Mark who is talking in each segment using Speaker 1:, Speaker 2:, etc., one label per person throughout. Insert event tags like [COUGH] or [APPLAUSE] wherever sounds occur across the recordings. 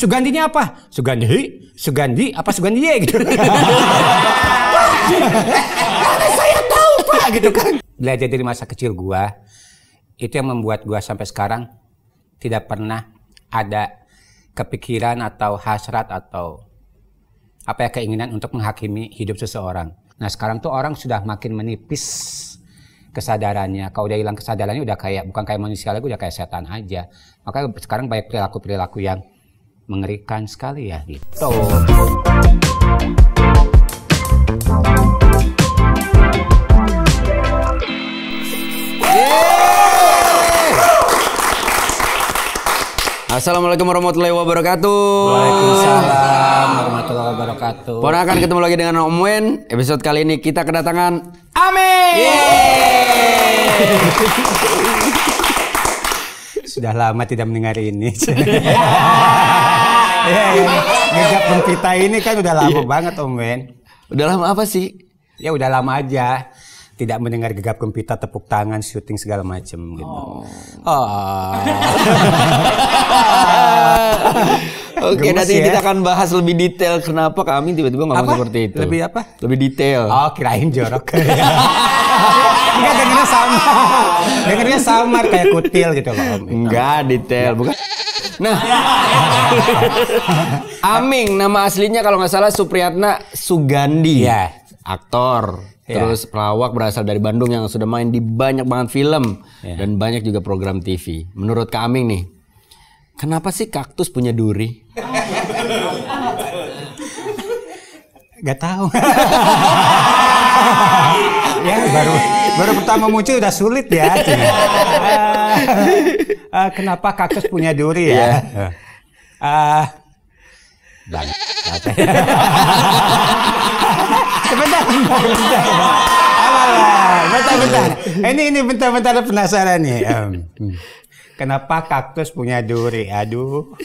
Speaker 1: Sugandinya apa? Sugandi, Sugandi, apa Sugandi ya gitu. Mana
Speaker 2: saya tahu pak gitu kan.
Speaker 1: Belajar dari masa kecil gua itu yang membuat gua sampai sekarang tidak pernah ada kepikiran atau hasrat atau apa ya keinginan untuk menghakimi hidup seseorang. Nah sekarang tuh orang sudah makin menipis kesadarannya. Kalau udah hilang kesadarannya udah kayak bukan kayak manusia lagi udah kayak setan aja. Maka sekarang banyak perilaku-perilaku yang mengerikan sekali ya gitu.
Speaker 3: Assalamualaikum warahmatullahi wabarakatuh. Waalaikumsalam
Speaker 1: warahmatullahi wabarakatuh.
Speaker 3: akan ketemu lagi dengan Om Wen. Episode kali ini kita kedatangan
Speaker 2: Amin.
Speaker 1: [LAUGHS] Sudah lama tidak mendengar ini. [LAUGHS] Iya, iya. Jejak iya. ini kan udah lama iya. banget Om Ben. Udah lama apa sih? Ya udah lama aja tidak mendengar gegap gempita tepuk tangan syuting segala macem gitu. Oh. oh. [LAUGHS] Oke, okay, nanti ya? kita akan
Speaker 3: bahas lebih detail kenapa kami tiba-tiba ngomong apa? seperti itu. Lebih apa? Lebih detail. Oh, kirain jorok. [LAUGHS] Enggak dengernya sama.
Speaker 1: Dengernya samar
Speaker 3: kayak kutil gitu loh. Enggak, detail, bukan. Nah, [LAUGHS] Aming nama aslinya kalau nggak salah Supriyatna Sugandi. Ya. Aktor, ya. terus pelawak berasal dari Bandung yang sudah main di banyak banget film ya. dan banyak juga program TV. Menurut Kak Aming nih, kenapa sih kaktus punya duri? Gak tahu.
Speaker 2: [LAUGHS]
Speaker 1: ya baru baru pertama muncul udah sulit ya. uh, [LAUGHS] kenapa kaktus punya duri ya? Uh, bang. sebentar, bentar, bentar. bentar, Ini ini bentar, bentar penasaran nih. Um, kenapa kaktus punya duri? Aduh,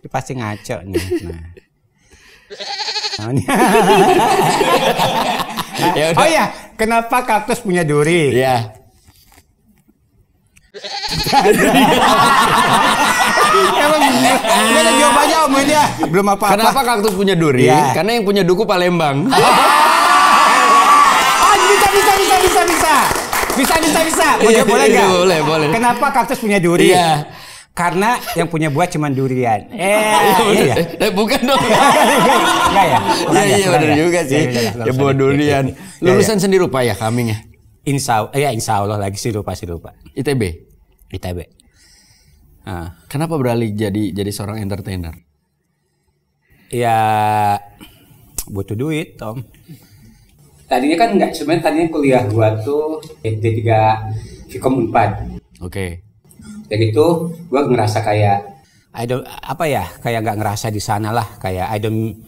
Speaker 1: itu pasti ngaco nih. Nah. [LAUGHS] ya oh ya, kenapa kaktus punya duri? Iya.
Speaker 3: Emang jawabannya om ini ya. Belum apa-apa. Kenapa kaktus punya duri? Ya. Karena yang punya duku Palembang. oh, [LAUGHS] bisa bisa bisa bisa bisa. Bisa bisa bisa. Boleh iya, boleh Boleh boleh. Kenapa kaktus punya duri? Iya
Speaker 1: karena yang punya buah cuma durian. [LAUGHS] Eh, oh,
Speaker 3: iya, iya, iya, iya. eh bukan dong. Enggak ya. Iya, iya benar juga sih. Ya, buah durian. Lulusan sendiri rupa ya kambingnya. Insya, eh, ya insya Allah lagi sih rupa sih rupa. ITB. ITB. Nah, kenapa beralih jadi jadi seorang entertainer? Ya butuh duit, Tom. Tadinya kan enggak, sebenarnya tadinya kuliah
Speaker 1: gua tuh D3 Fikom 4. Oke. Okay dan itu gue ngerasa kayak I don't apa ya kayak nggak ngerasa di sana lah kayak I don't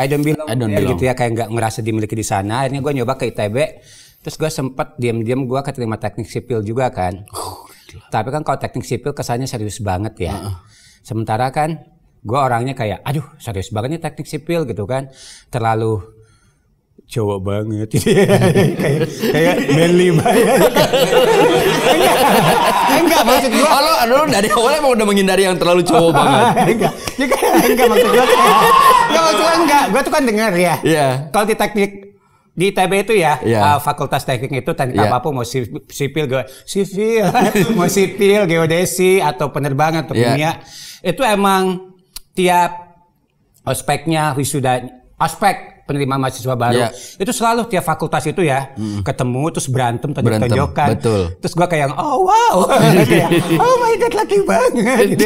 Speaker 1: I don't belong, I don't gitu belong. gitu ya kayak nggak ngerasa dimiliki di sana akhirnya gue nyoba ke ITB terus gue sempet diam-diam gue keterima teknik sipil juga kan oh, tapi kan kalau teknik sipil kesannya serius banget ya uh -uh. sementara kan gue orangnya kayak aduh serius banget nih teknik sipil gitu kan terlalu cowok banget [LAUGHS] kayak kayak manly banget [LAUGHS]
Speaker 2: [LAUGHS] enggak maksud gua. Kalau lu
Speaker 3: dari awal emang udah menghindari yang terlalu cowok [LAUGHS] banget. enggak. enggak maksud gua. Enggak
Speaker 1: maksud gua enggak. Gua tuh kan dengar ya. Iya. Kalau di teknik di ITB itu ya, yeah.
Speaker 3: uh, fakultas teknik
Speaker 1: itu teknik yeah. apapun mau sipil, gue sipil, [LAUGHS] mau sipil, geodesi atau penerbangan atau kimia iya. itu emang tiap ospeknya wisuda ospek penerima mahasiswa baru. Yeah. Itu selalu tiap fakultas itu ya hmm. ketemu terus berantem tonjok-tonjokan. Betul. Terus gue kayak oh wow. [LAUGHS] Gitu ya. oh my god laki banget. Gitu.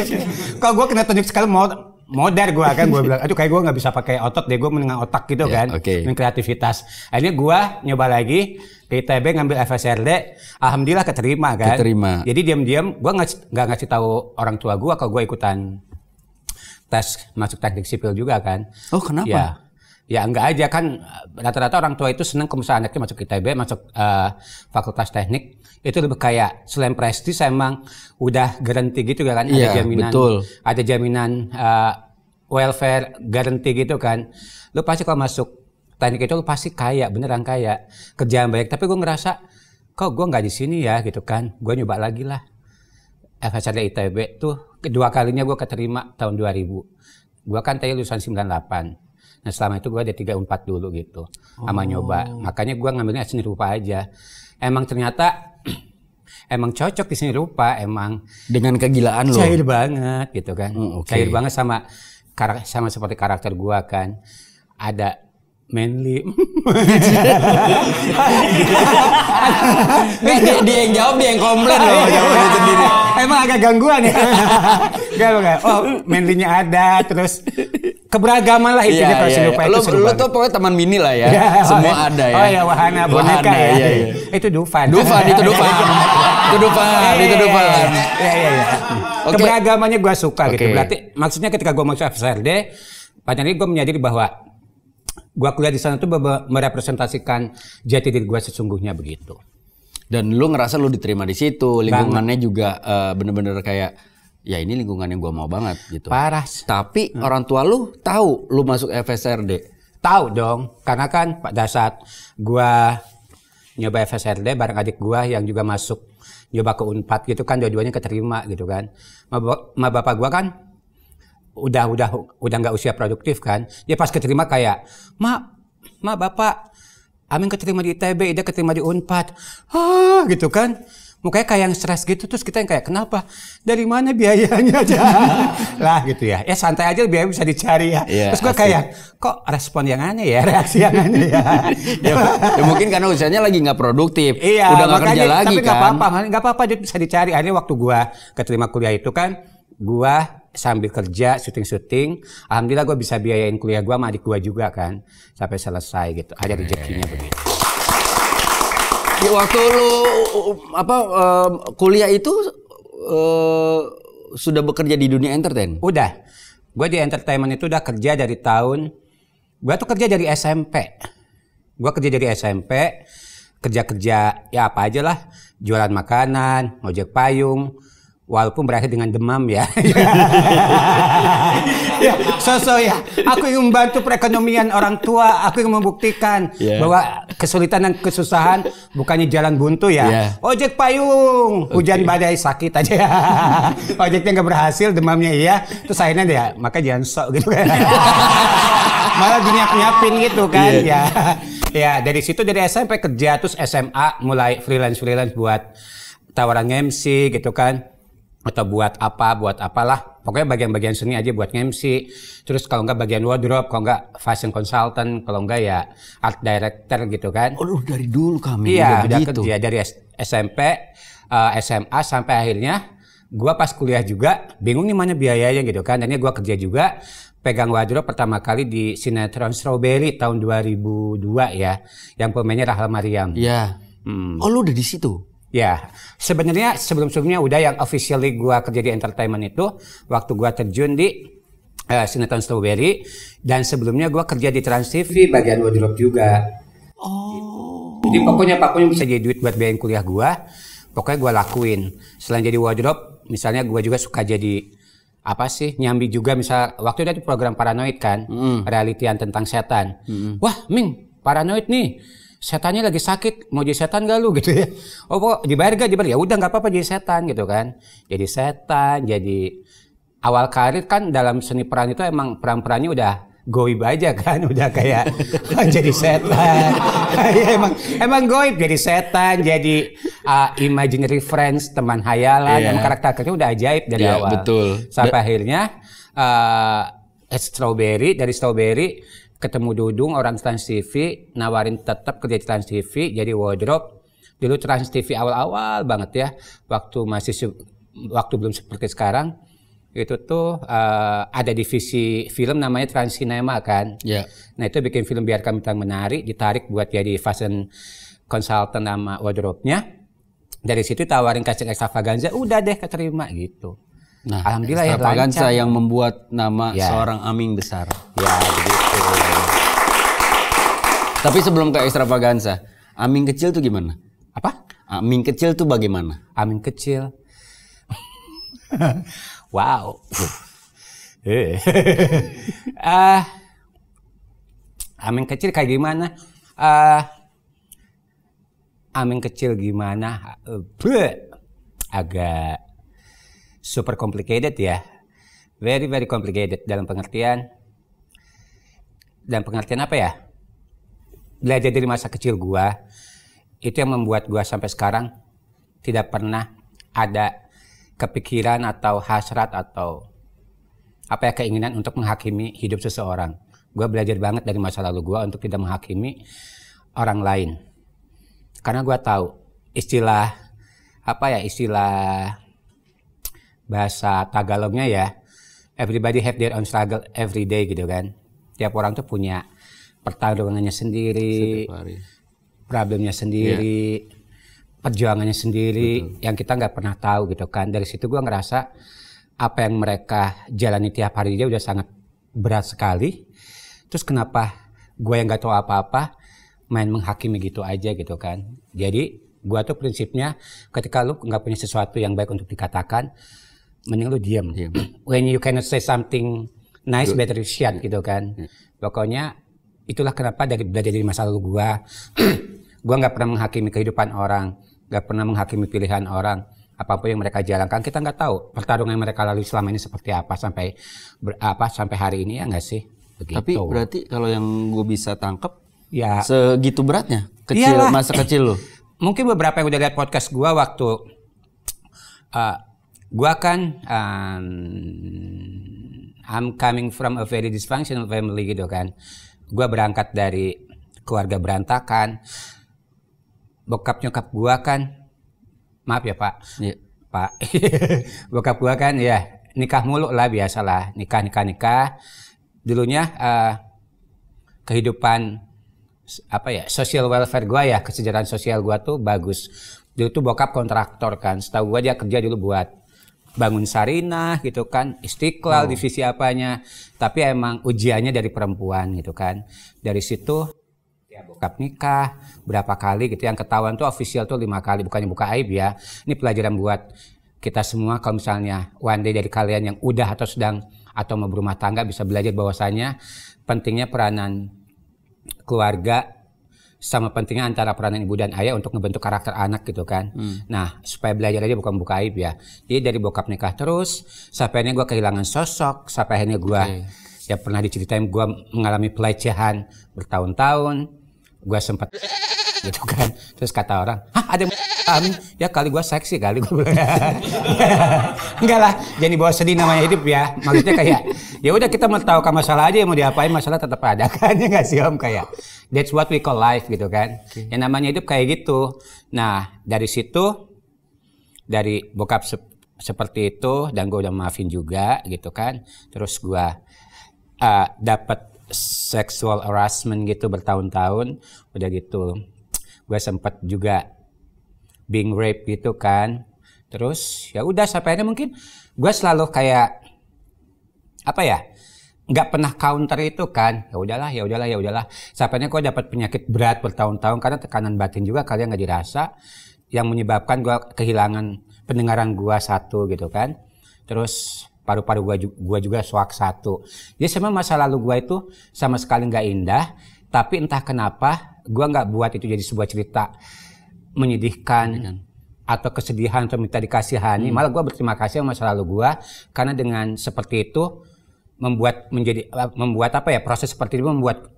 Speaker 1: Kalau gue kena tonjok sekali mau modern gue kan gue bilang aduh kayak gue nggak bisa pakai otot deh gue menengah otak gitu yeah, kan okay. kreativitas akhirnya gue nyoba lagi ke ITB ngambil FSRD alhamdulillah keterima kan keterima jadi diam-diam gue nggak nggak ngasih tahu orang tua gue kalau gue ikutan tes masuk teknik sipil juga kan oh
Speaker 3: kenapa ya
Speaker 1: ya enggak aja kan eh, rata-rata orang tua itu senang kalau misalnya anaknya masuk ITB masuk uh, fakultas teknik itu lebih kayak selain prestis emang udah garanti gitu kan ada yeah, jaminan betul. ada jaminan uh, welfare garanti gitu kan lu pasti kalau masuk teknik itu lu pasti kaya beneran kaya kerjaan baik tapi gue ngerasa kok gue nggak di sini ya gitu kan gue nyoba lagi lah FSR ITB tuh kedua kalinya gue keterima tahun 2000 gue kan tadi lulusan 98 Nah selama itu gue ada tiga empat dulu gitu oh. sama nyoba. Makanya gue ngambilnya seni rupa aja. Emang ternyata [CLEARS THROAT] emang cocok di seni rupa emang dengan kegilaan lo. Cair banget gitu kan. Hmm, okay. Cair banget sama karakter sama seperti karakter gue kan. Ada manly. nah, [LAUGHS] dia, dia yang jawab, dia yang komplain loh iya. jawabannya sendiri. Emang agak gangguan ya. Gak lo gak. Oh, manlynya ada, terus keberagaman lah intinya yeah, kalau yeah, iya, iya. itu lu,
Speaker 3: tuh pokoknya teman mini lah ya. Semua ada ya. Oh ya wahana boneka ya. Iya,
Speaker 1: Itu Dufan. Dufan itu Dufan. [LAUGHS] itu Dufan, itu Dufan. Iya iya iya. Keberagamannya gue suka gitu. Berarti maksudnya ketika gue masuk FSRD, pacarnya gue menyadari bahwa gua kuliah di sana tuh merepresentasikan jati diri gua sesungguhnya begitu.
Speaker 3: Dan lu ngerasa lu diterima di situ, lingkungannya banget. juga eh, bener bener uh, kayak ya ini lingkungan yang gua mau banget gitu. Parah. Tapi hmm. orang tua lu tahu lu masuk
Speaker 1: FSRD. Tahu dong, karena kan pada saat gua nyoba FSRD bareng adik gua yang juga masuk nyoba ke Unpad gitu kan dua-duanya keterima gitu kan. Ma, ma bapak gua kan udah udah udah nggak usia produktif kan dia pas keterima kayak ma ma bapak Amin keterima di ITB, dia keterima di Unpad, ah gitu kan, mukanya kayak yang stres gitu terus kita yang kayak kenapa dari mana biayanya [LAUGHS] aja lah gitu ya ya santai aja biaya bisa dicari ya yeah, terus gue kayak kok respon yang aneh ya reaksi yang aneh ya [LAUGHS] ya, ya mungkin karena usianya lagi nggak produktif iya, udah nggak kerja lagi tapi kan tapi nggak apa-apa nggak apa-apa bisa dicari akhirnya waktu gue keterima kuliah itu kan gua sambil kerja syuting-syuting, alhamdulillah gue bisa biayain kuliah gue sama adik gue juga kan sampai selesai gitu. Ada rezekinya begitu.
Speaker 3: Di ya, waktu lu apa um, kuliah itu uh,
Speaker 1: sudah bekerja di dunia entertain? Udah. Gue di entertainment itu udah kerja dari tahun gue tuh kerja dari SMP. Gue kerja dari SMP, kerja-kerja ya apa aja lah, jualan makanan, ngojek payung, walaupun berakhir dengan demam ya. [LAUGHS] ya so-so ya. Aku ingin membantu perekonomian orang tua. Aku ingin membuktikan yeah. bahwa kesulitan dan kesusahan bukannya jalan buntu ya. Yeah. Ojek payung, hujan okay. badai sakit aja. Ya. [LAUGHS] Ojeknya nggak berhasil, demamnya iya. Terus akhirnya dia maka jangan sok gitu kan. [LAUGHS] Malah dunia nyapin gitu kan yeah. ya. Ya dari situ dari SMP kerja terus SMA mulai freelance freelance buat tawaran MC gitu kan atau buat apa buat apalah pokoknya bagian-bagian seni aja buat MC terus kalau enggak bagian wardrobe kalau enggak fashion consultant kalau enggak ya art director gitu kan oh dari dulu kami iya udah gitu. kerja dari SMP eh, SMA sampai akhirnya gua pas kuliah juga bingung nih mana biayanya gitu kan dan gua kerja juga pegang wardrobe pertama kali di sinetron Strawberry tahun 2002 ya yang pemainnya Rahel Mariam iya
Speaker 3: yeah. hmm. oh lu udah di situ
Speaker 1: Ya, sebenarnya sebelum-sebelumnya udah yang officially gua kerja di entertainment itu waktu gua terjun di uh, sinetron Strawberry dan sebelumnya gua kerja di Trans TV bagian wardrobe juga. Oh. Jadi pokoknya pokoknya bisa jadi duit buat biayain kuliah gua. Pokoknya gua lakuin. Selain jadi wardrobe, misalnya gua juga suka jadi apa sih nyambi juga misal waktu itu program paranoid kan mm. realitian tentang setan mm. wah Ming paranoid nih setannya lagi sakit mau jadi setan gak lu [LAUGHS] gitu ya oh kok dibayar gak dibayar ya udah nggak apa-apa jadi setan gitu kan jadi setan jadi awal karir kan dalam seni peran itu emang peran-perannya udah goib aja kan [LAUGHS] udah kayak [LAUGHS] ah, jadi setan ya, emang emang goib jadi setan jadi uh, imaginary friends teman hayalan yeah. emang karakter-karakternya udah ajaib dari yeah, awal betul. sampai da akhirnya uh, strawberry dari strawberry ketemu Dudung orang Trans TV nawarin tetap kerja Trans TV jadi wardrobe dulu Trans TV awal-awal banget ya waktu masih waktu belum seperti sekarang itu tuh uh, ada divisi film namanya Trans Cinema kan yeah. nah itu bikin film biar kami tang menarik ditarik buat jadi fashion consultant nama
Speaker 3: wardrobe-nya
Speaker 1: dari situ tawarin kasih extravaganza udah deh keterima gitu
Speaker 3: nah alhamdulillah ya yang membuat nama ya. seorang Aming besar ya begitu tapi sebelum ke ekstravaganza, Amin kecil tuh gimana? Apa? Amin kecil tuh bagaimana? Amin kecil. [LAUGHS] wow. [LAUGHS] Eh. uh,
Speaker 1: [LAUGHS] ah. amin kecil kayak gimana? Uh, ah. amin kecil gimana? Uh, agak super complicated ya. Very very complicated dalam pengertian dalam pengertian apa ya? belajar dari masa kecil gua itu yang membuat gua sampai sekarang tidak pernah ada kepikiran atau hasrat atau apa ya keinginan untuk menghakimi hidup seseorang. Gua belajar banget dari masa lalu gua untuk tidak menghakimi orang lain. Karena gua tahu istilah apa ya istilah bahasa Tagalognya ya everybody have their own struggle every day gitu kan. Tiap orang tuh punya pertarungannya sendiri, problemnya sendiri, yeah. perjuangannya sendiri Betul. yang kita nggak pernah tahu gitu kan. Dari situ gue ngerasa apa yang mereka jalani tiap hari dia udah sangat berat sekali. Terus kenapa gue yang nggak tahu apa-apa main menghakimi gitu aja gitu kan. Jadi gue tuh prinsipnya ketika lu nggak punya sesuatu yang baik untuk dikatakan, mending lu diam. Yeah. When you cannot say something nice, Good. better you shut yeah. gitu kan. Yeah. Pokoknya itulah kenapa dari belajar dari masa lalu gue [CLEARS THROAT] gue nggak pernah menghakimi kehidupan orang nggak pernah menghakimi pilihan orang apapun yang mereka jalankan kita nggak tahu pertarungan yang mereka lalui selama ini seperti apa sampai ber, apa sampai hari ini ya nggak sih Begitu. tapi berarti kalau
Speaker 3: yang gue bisa tangkep ya segitu beratnya kecil iyalah. masa kecil lo
Speaker 1: [CLEARS THROAT] mungkin beberapa yang udah lihat podcast gue waktu [TSK] uh, gue kan um, I'm coming from a very dysfunctional family gitu kan gue berangkat dari keluarga berantakan bokap nyokap gue kan maaf ya pak ya. pak [LAUGHS] bokap gue kan ya nikah mulu lah biasalah nikah nikah nikah dulunya uh, kehidupan apa ya social welfare gue ya kesejahteraan sosial gue tuh bagus dulu tuh bokap kontraktor kan setahu gue dia kerja dulu buat bangun Sarinah gitu kan, Istiqlal oh. divisi apanya, tapi emang ujiannya dari perempuan gitu kan. Dari situ ya bokap nikah berapa kali gitu yang ketahuan tuh official tuh lima kali bukannya buka aib ya ini pelajaran buat kita semua kalau misalnya one day dari kalian yang udah atau sedang atau mau berumah tangga bisa belajar bahwasanya pentingnya peranan keluarga sama pentingnya antara peranan ibu dan ayah untuk membentuk karakter anak gitu kan. Hmm. Nah, supaya belajar aja bukan buka aib ya. Jadi dari bokap nikah terus, sampai akhirnya gue kehilangan sosok, sampai akhirnya gue okay. ya pernah diceritain gue mengalami pelecehan bertahun-tahun. Gue sempat [LAUGHS] gitu kan terus kata orang ah ada [LAUGHS] amin ya kali gue seksi kali gue [LAUGHS] enggak lah jadi bawa sedih namanya hidup ya maksudnya kayak ya udah kita mau tahu masalah aja ya mau diapain masalah tetap ada kan ya nggak sih om kayak that's what we call life gitu kan okay. yang namanya hidup kayak gitu nah dari situ dari bokap se seperti itu dan gue udah maafin juga gitu kan terus gue uh, dapat sexual harassment gitu bertahun-tahun udah gitu gue sempet juga being rape gitu kan terus ya udah sampai akhirnya mungkin gue selalu kayak apa ya nggak pernah counter itu kan ya udahlah ya udahlah ya udahlah sampainya gue dapat penyakit berat bertahun-tahun karena tekanan batin juga kalian nggak dirasa yang menyebabkan gue kehilangan pendengaran gue satu gitu kan terus paru-paru gue gua juga suak satu jadi ya sama masa lalu gue itu sama sekali nggak indah tapi entah kenapa gua nggak buat itu jadi sebuah cerita menyedihkan hmm. atau kesedihan atau minta dikasihani hmm. malah gua berterima kasih sama masa lalu gua karena dengan seperti itu membuat menjadi eh, membuat apa ya proses seperti itu membuat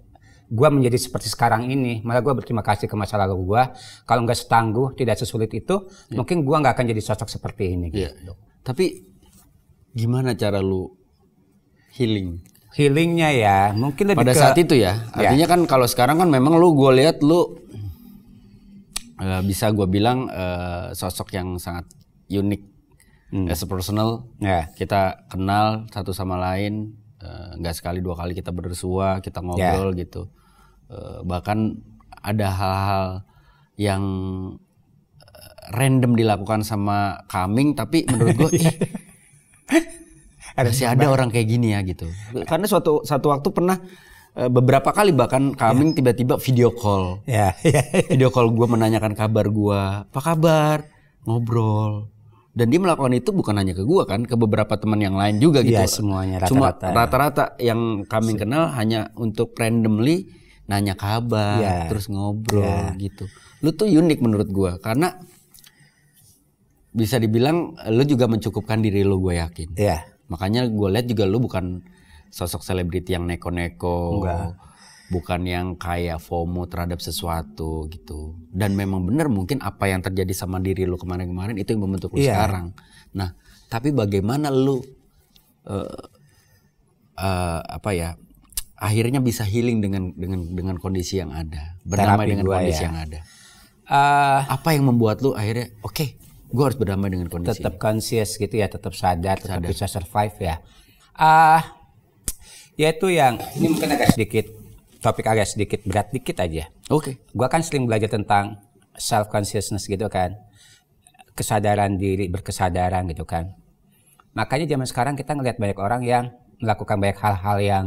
Speaker 1: gua menjadi seperti sekarang ini malah gua berterima kasih ke masa lalu gua kalau nggak setangguh tidak sesulit itu ya. mungkin gua nggak akan jadi sosok seperti ini iya, gitu. yeah. tapi
Speaker 3: gimana cara lu healing healingnya ya mungkin lebih pada ke, saat itu ya, ya. artinya ya. kan kalau sekarang kan memang lu gue lihat lu uh, bisa gue bilang uh, sosok yang sangat unik hmm. as a personal yeah. kita kenal satu sama lain eh, nggak uh, sekali dua kali kita bersua kita ya. ngobrol yeah. gitu uh, bahkan ada hal-hal yang random dilakukan sama Kaming tapi menurut gue [LAUGHS] ada eh, masih ada orang kayak gini ya gitu. Karena suatu satu waktu pernah eh, beberapa kali bahkan kami ya. tiba-tiba video call. Yeah, ya. video call gue menanyakan kabar gue, apa kabar, ngobrol. Dan dia melakukan itu bukan hanya ke gue kan, ke beberapa teman yang lain juga iya, gitu. Yeah, semuanya rata-rata. Cuma rata-rata ya. yang kami kenal hanya untuk randomly nanya kabar, yeah. terus ngobrol yeah. gitu. Lu tuh unik menurut gue karena bisa dibilang lu juga mencukupkan diri lu gue yakin. Iya. Yeah Makanya gue lihat juga lu bukan sosok selebriti yang neko-neko. Bukan yang kayak FOMO terhadap sesuatu gitu. Dan memang benar mungkin apa yang terjadi sama diri lu kemarin-kemarin itu yang membentuk lu yeah. sekarang. Nah, tapi bagaimana lu uh, uh, apa ya? Akhirnya bisa healing dengan dengan dengan kondisi yang ada. bernama dengan kondisi ya. yang ada. Uh, apa yang membuat lu akhirnya oke, okay, gue harus berdamai dengan kondisi tetap conscious gitu ya tetap sadar, sadar. bisa
Speaker 1: survive ya ah uh, yaitu yang ini mungkin agak sedikit topik agak sedikit berat dikit aja oke okay. gue kan sering belajar tentang self consciousness gitu kan kesadaran diri berkesadaran gitu kan makanya zaman sekarang kita ngelihat banyak orang yang melakukan banyak hal-hal yang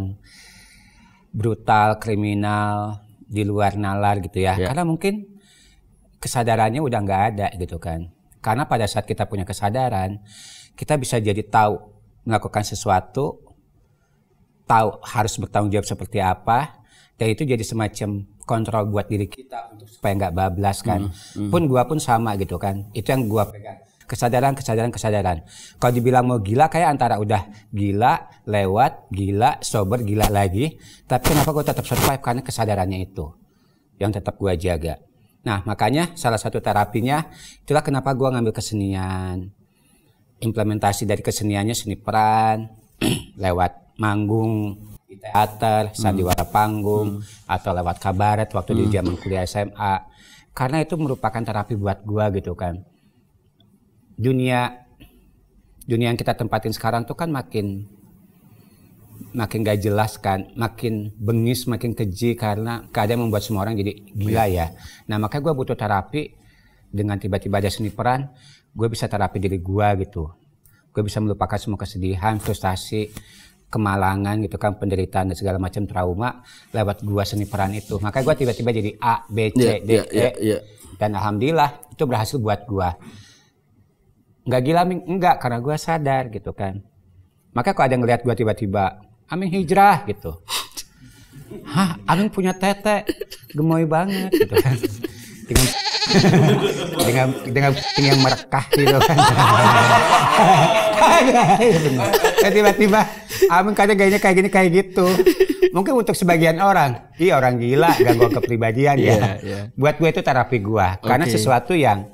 Speaker 1: brutal kriminal di luar nalar gitu ya yeah. karena mungkin kesadarannya udah nggak ada gitu kan karena pada saat kita punya kesadaran, kita bisa jadi tahu melakukan sesuatu, tahu harus bertanggung jawab seperti apa, dan itu jadi semacam kontrol buat diri kita untuk supaya nggak bablas kan. Mm, mm. Pun gua pun sama gitu kan. Itu yang gua pegang. Kesadaran, kesadaran, kesadaran. Kalau dibilang mau gila kayak antara udah gila, lewat, gila, sober, gila lagi. Tapi kenapa gue tetap survive? Karena kesadarannya itu yang tetap gue jaga. Nah, makanya salah satu terapinya itulah kenapa gue ngambil kesenian. Implementasi dari keseniannya seni peran, [CLEARS THROAT] lewat manggung, di teater, hmm. sandiwara panggung, hmm. atau lewat kabaret waktu hmm. di zaman kuliah SMA. Karena itu merupakan terapi buat gue gitu kan. Dunia dunia yang kita tempatin sekarang tuh kan makin makin gak jelas kan, makin bengis, makin keji karena keadaan membuat semua orang jadi gila iya. ya. Nah makanya gue butuh terapi dengan tiba-tiba ada seni peran, gue bisa terapi diri gue gitu. Gue bisa melupakan semua kesedihan, frustasi, kemalangan gitu kan penderitaan dan segala macam trauma lewat gue seni peran itu makanya gue tiba-tiba jadi A B C yeah, D yeah, iya, E yeah, yeah. dan alhamdulillah itu berhasil buat gue. Gak gila enggak karena gue sadar gitu kan maka kalau ada yang ngeliat gue tiba-tiba Amin hijrah gitu. [LAUGHS] Hah, Amin punya tete, gemoy banget gitu kan. Dengan [LAUGHS] dengan dengan yang merekah gitu kan. [LAUGHS] Eh, tiba-tiba Amin kata gayanya kayak gini kayak gitu. Mungkin untuk sebagian orang, iya orang gila gangguan kepribadian ya. Yeah, yeah. Buat gue itu terapi gue, okay. karena sesuatu yang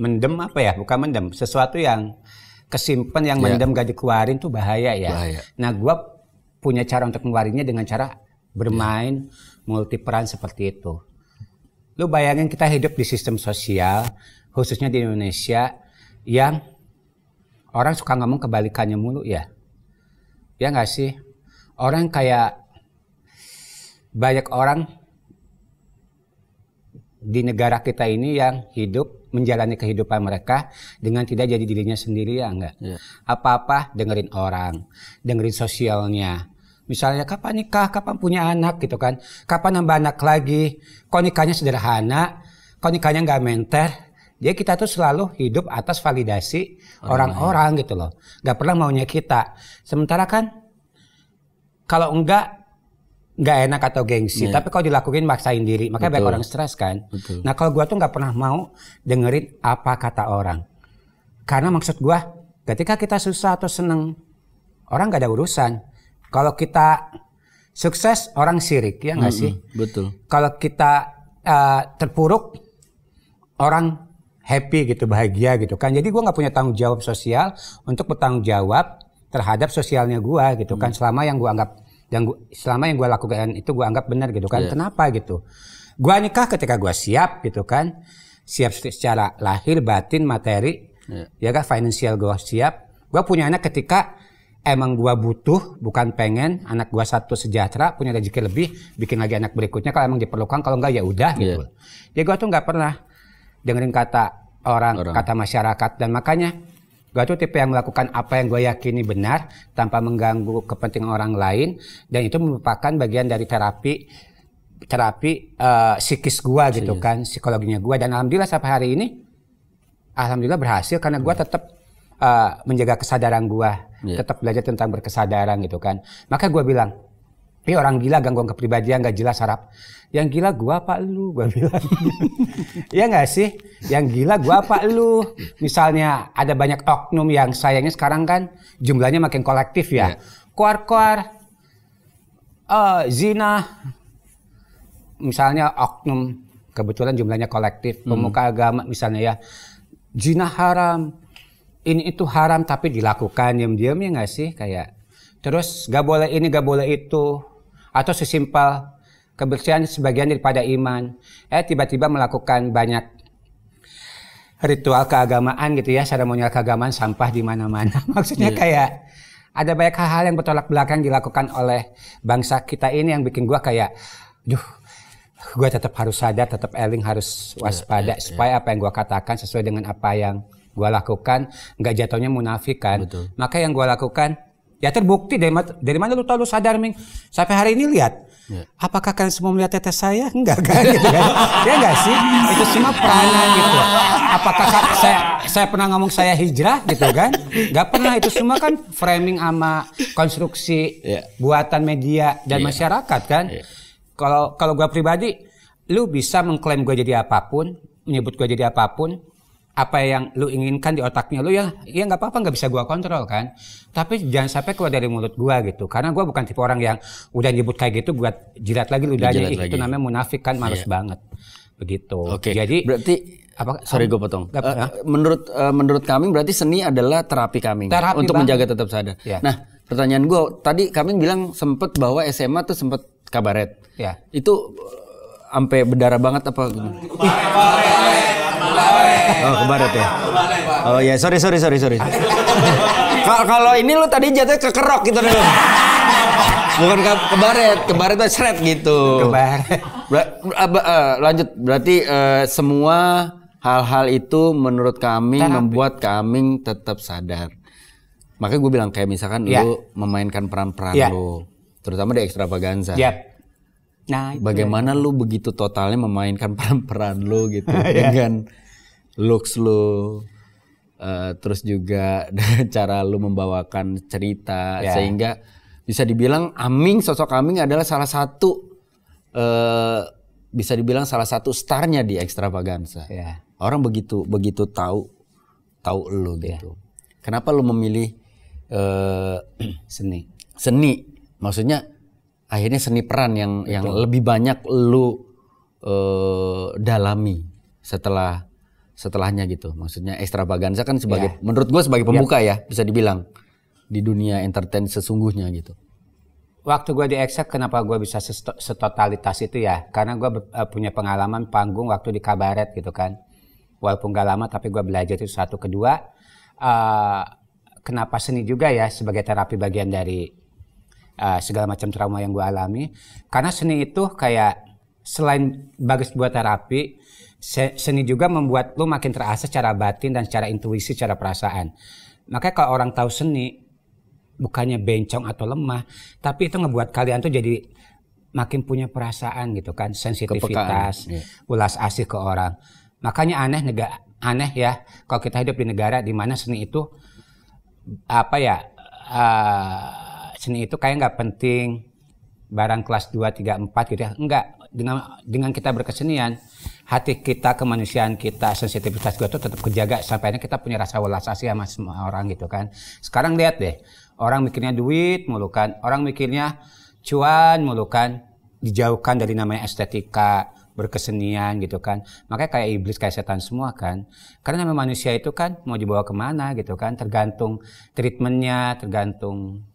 Speaker 1: mendem apa ya, bukan mendem, sesuatu yang kesimpan yang yeah. mendem gak dikeluarin tuh bahaya ya. Bahaya. Nah, gue punya cara untuk mengwarinya dengan cara bermain yeah. multi peran seperti itu. Lu bayangin kita hidup di sistem sosial, khususnya di Indonesia yang orang suka ngomong kebalikannya mulu ya. Ya nggak sih? Orang kayak banyak orang di negara kita ini yang hidup menjalani kehidupan mereka dengan tidak jadi dirinya sendiri ya enggak. Yeah. Apa-apa dengerin orang, dengerin sosialnya. Misalnya kapan nikah, kapan punya anak gitu kan, kapan nambah anak lagi, kok nikahnya sederhana, kok nikahnya nggak menter. dia kita tuh selalu hidup atas validasi orang-orang gitu loh, nggak pernah maunya kita. Sementara kan kalau enggak nggak enak atau gengsi. Yeah. Tapi kalau dilakuin maksain diri, makanya banyak orang stres kan. Betul. Nah kalau gue tuh nggak pernah mau dengerin apa kata orang, karena maksud gue ketika kita susah atau seneng orang nggak ada urusan. Kalau kita sukses orang sirik ya nggak mm -hmm. sih? Betul. Kalau kita uh, terpuruk orang happy gitu bahagia gitu kan. Jadi gue nggak punya tanggung jawab sosial untuk bertanggung jawab terhadap sosialnya gue gitu hmm. kan mm. selama yang gue anggap yang gua, selama yang gue lakukan itu gue anggap benar gitu kan yeah. kenapa gitu gue nikah ketika gue siap gitu kan siap secara lahir batin materi yeah. ya kan finansial gue siap gue punya anak ketika emang gue butuh bukan pengen anak gue satu sejahtera punya rezeki lebih bikin lagi anak berikutnya kalau emang diperlukan kalau enggak ya udah iya. gitu Jadi ya gue tuh nggak pernah dengerin kata orang, orang kata masyarakat dan makanya Gue tuh tipe yang melakukan apa yang gue yakini benar tanpa mengganggu kepentingan orang lain dan itu merupakan bagian dari terapi terapi uh, psikis gua gitu iya. kan, psikologinya gue dan alhamdulillah sampai hari ini alhamdulillah berhasil karena gua iya. tetap uh, eh, menjaga kesadaran gue yeah. tetap belajar tentang berkesadaran gitu kan. Maka gue bilang, ini orang gila gangguan kepribadian gak jelas harap yang gila gua apa lu gua bilang ya nggak sih yang gila gua apa lu misalnya ada banyak oknum yang sayangnya sekarang kan jumlahnya makin kolektif ya iya. Kuar-kuar, uh, eh, zina misalnya oknum kebetulan jumlahnya kolektif hmm. pemuka agama misalnya ya zina haram ini itu haram tapi dilakukan diam-diam ya nggak sih kayak terus gak boleh ini gak boleh itu atau sesimpel Kebersihan sebagian daripada iman. Eh tiba-tiba melakukan banyak ritual keagamaan gitu ya, seremonial keagamaan sampah di mana-mana. [LAUGHS] Maksudnya yeah. kayak ada banyak hal-hal yang bertolak belakang dilakukan oleh bangsa kita ini yang bikin gua kayak, duh, gua tetap harus sadar, tetap eling harus iya, waspada yeah, yeah, supaya apa yang gua katakan sesuai dengan apa yang gua lakukan, nggak jatuhnya munafikan. Betul. Maka yang gua lakukan ya terbukti dari, dari mana lu tahu lu sadar Ming? Sampai hari ini lihat Yeah. Apakah kalian semua melihat tetes saya? Enggak kan? Gitu kan? ya enggak sih? Itu semua peranan gitu. Apakah saya saya pernah ngomong saya hijrah gitu kan? Enggak pernah. Itu semua kan framing sama konstruksi yeah. buatan media dan yeah. masyarakat kan. Iya. Kalau yeah. kalau gua pribadi, lu bisa mengklaim gua jadi apapun, menyebut gua jadi apapun, apa yang lu inginkan di otaknya lu ya ya nggak apa-apa nggak bisa gua kontrol kan tapi jangan sampai keluar dari mulut gua gitu karena gua bukan tipe orang yang udah nyebut kayak gitu gua jilat lagi udah Ih, itu namanya munafik kan males yeah. banget begitu okay. jadi berarti
Speaker 3: apa sorry gua potong gak, uh, eh, menurut uh, menurut kami berarti seni adalah terapi kami terapi untuk banget. menjaga tetap sadar yeah. nah pertanyaan gua tadi kami bilang sempet bahwa SMA tuh sempet kabaret ya yeah. itu sampai eh, berdarah banget apa gimana? Oh, ke barat ya. Oh ya, sorry sorry sorry sorry. Kalau ini lu tadi jatuh ke kerok gitu dulu. Kan, Bukan ke, ke baret, ke baret tuh seret gitu. Ke baret. Eh, eh, lanjut, berarti eh, semua hal-hal itu menurut kami membuat kami tetap sadar. Makanya gue bilang kayak misalkan yeah. lu memainkan peran-peran yeah. lu, terutama di ekstravaganza. Yep.
Speaker 1: Nah, bagaimana
Speaker 3: ya. lu begitu totalnya memainkan peran-peran lu gitu [LAUGHS] yeah. dengan looks lu uh, terus juga [LAUGHS] cara lu membawakan cerita yeah. sehingga bisa dibilang Aming sosok Aming adalah salah satu uh, bisa dibilang salah satu starnya di Extravaganza. Yeah. Orang begitu begitu tahu tahu lu yeah. Gitu. Kenapa lu memilih uh, [CLEARS THROAT] seni? Seni maksudnya akhirnya seni peran yang Betul. yang lebih banyak lu uh, dalami setelah setelahnya gitu. Maksudnya ekstra ekstravaganza kan sebagai yeah. menurut gue sebagai pembuka yeah. ya bisa dibilang di dunia entertain sesungguhnya gitu.
Speaker 1: Waktu gue di Exact kenapa gue bisa setotalitas itu ya? Karena gue uh, eh, punya pengalaman panggung waktu di kabaret gitu kan. Walaupun gak lama tapi gue belajar itu satu. Kedua, uh, kenapa seni juga ya sebagai terapi bagian dari uh, segala macam trauma yang gue alami. Karena seni itu kayak selain bagus buat terapi, seni juga membuat lu makin terasa secara batin dan secara intuisi, secara perasaan. Makanya kalau orang tahu seni, bukannya bencong atau lemah, tapi itu ngebuat kalian tuh jadi makin punya perasaan gitu kan, sensitivitas, yeah. ulas asih ke orang. Makanya aneh negara aneh ya kalau kita hidup di negara di mana seni itu apa ya uh, seni itu kayak nggak penting barang kelas 2, 3, 4 gitu ya. Enggak, dengan dengan kita berkesenian hati kita, kemanusiaan kita, sensitivitas kita tetap kejaga sampainya kita punya rasa welas asih sama semua orang gitu kan. Sekarang lihat deh, orang mikirnya duit mulukan orang mikirnya cuan mulukan dijauhkan dari namanya estetika, berkesenian gitu kan. Makanya kayak iblis, kayak setan semua kan. Karena nama manusia itu kan mau dibawa kemana gitu kan, tergantung treatmentnya, tergantung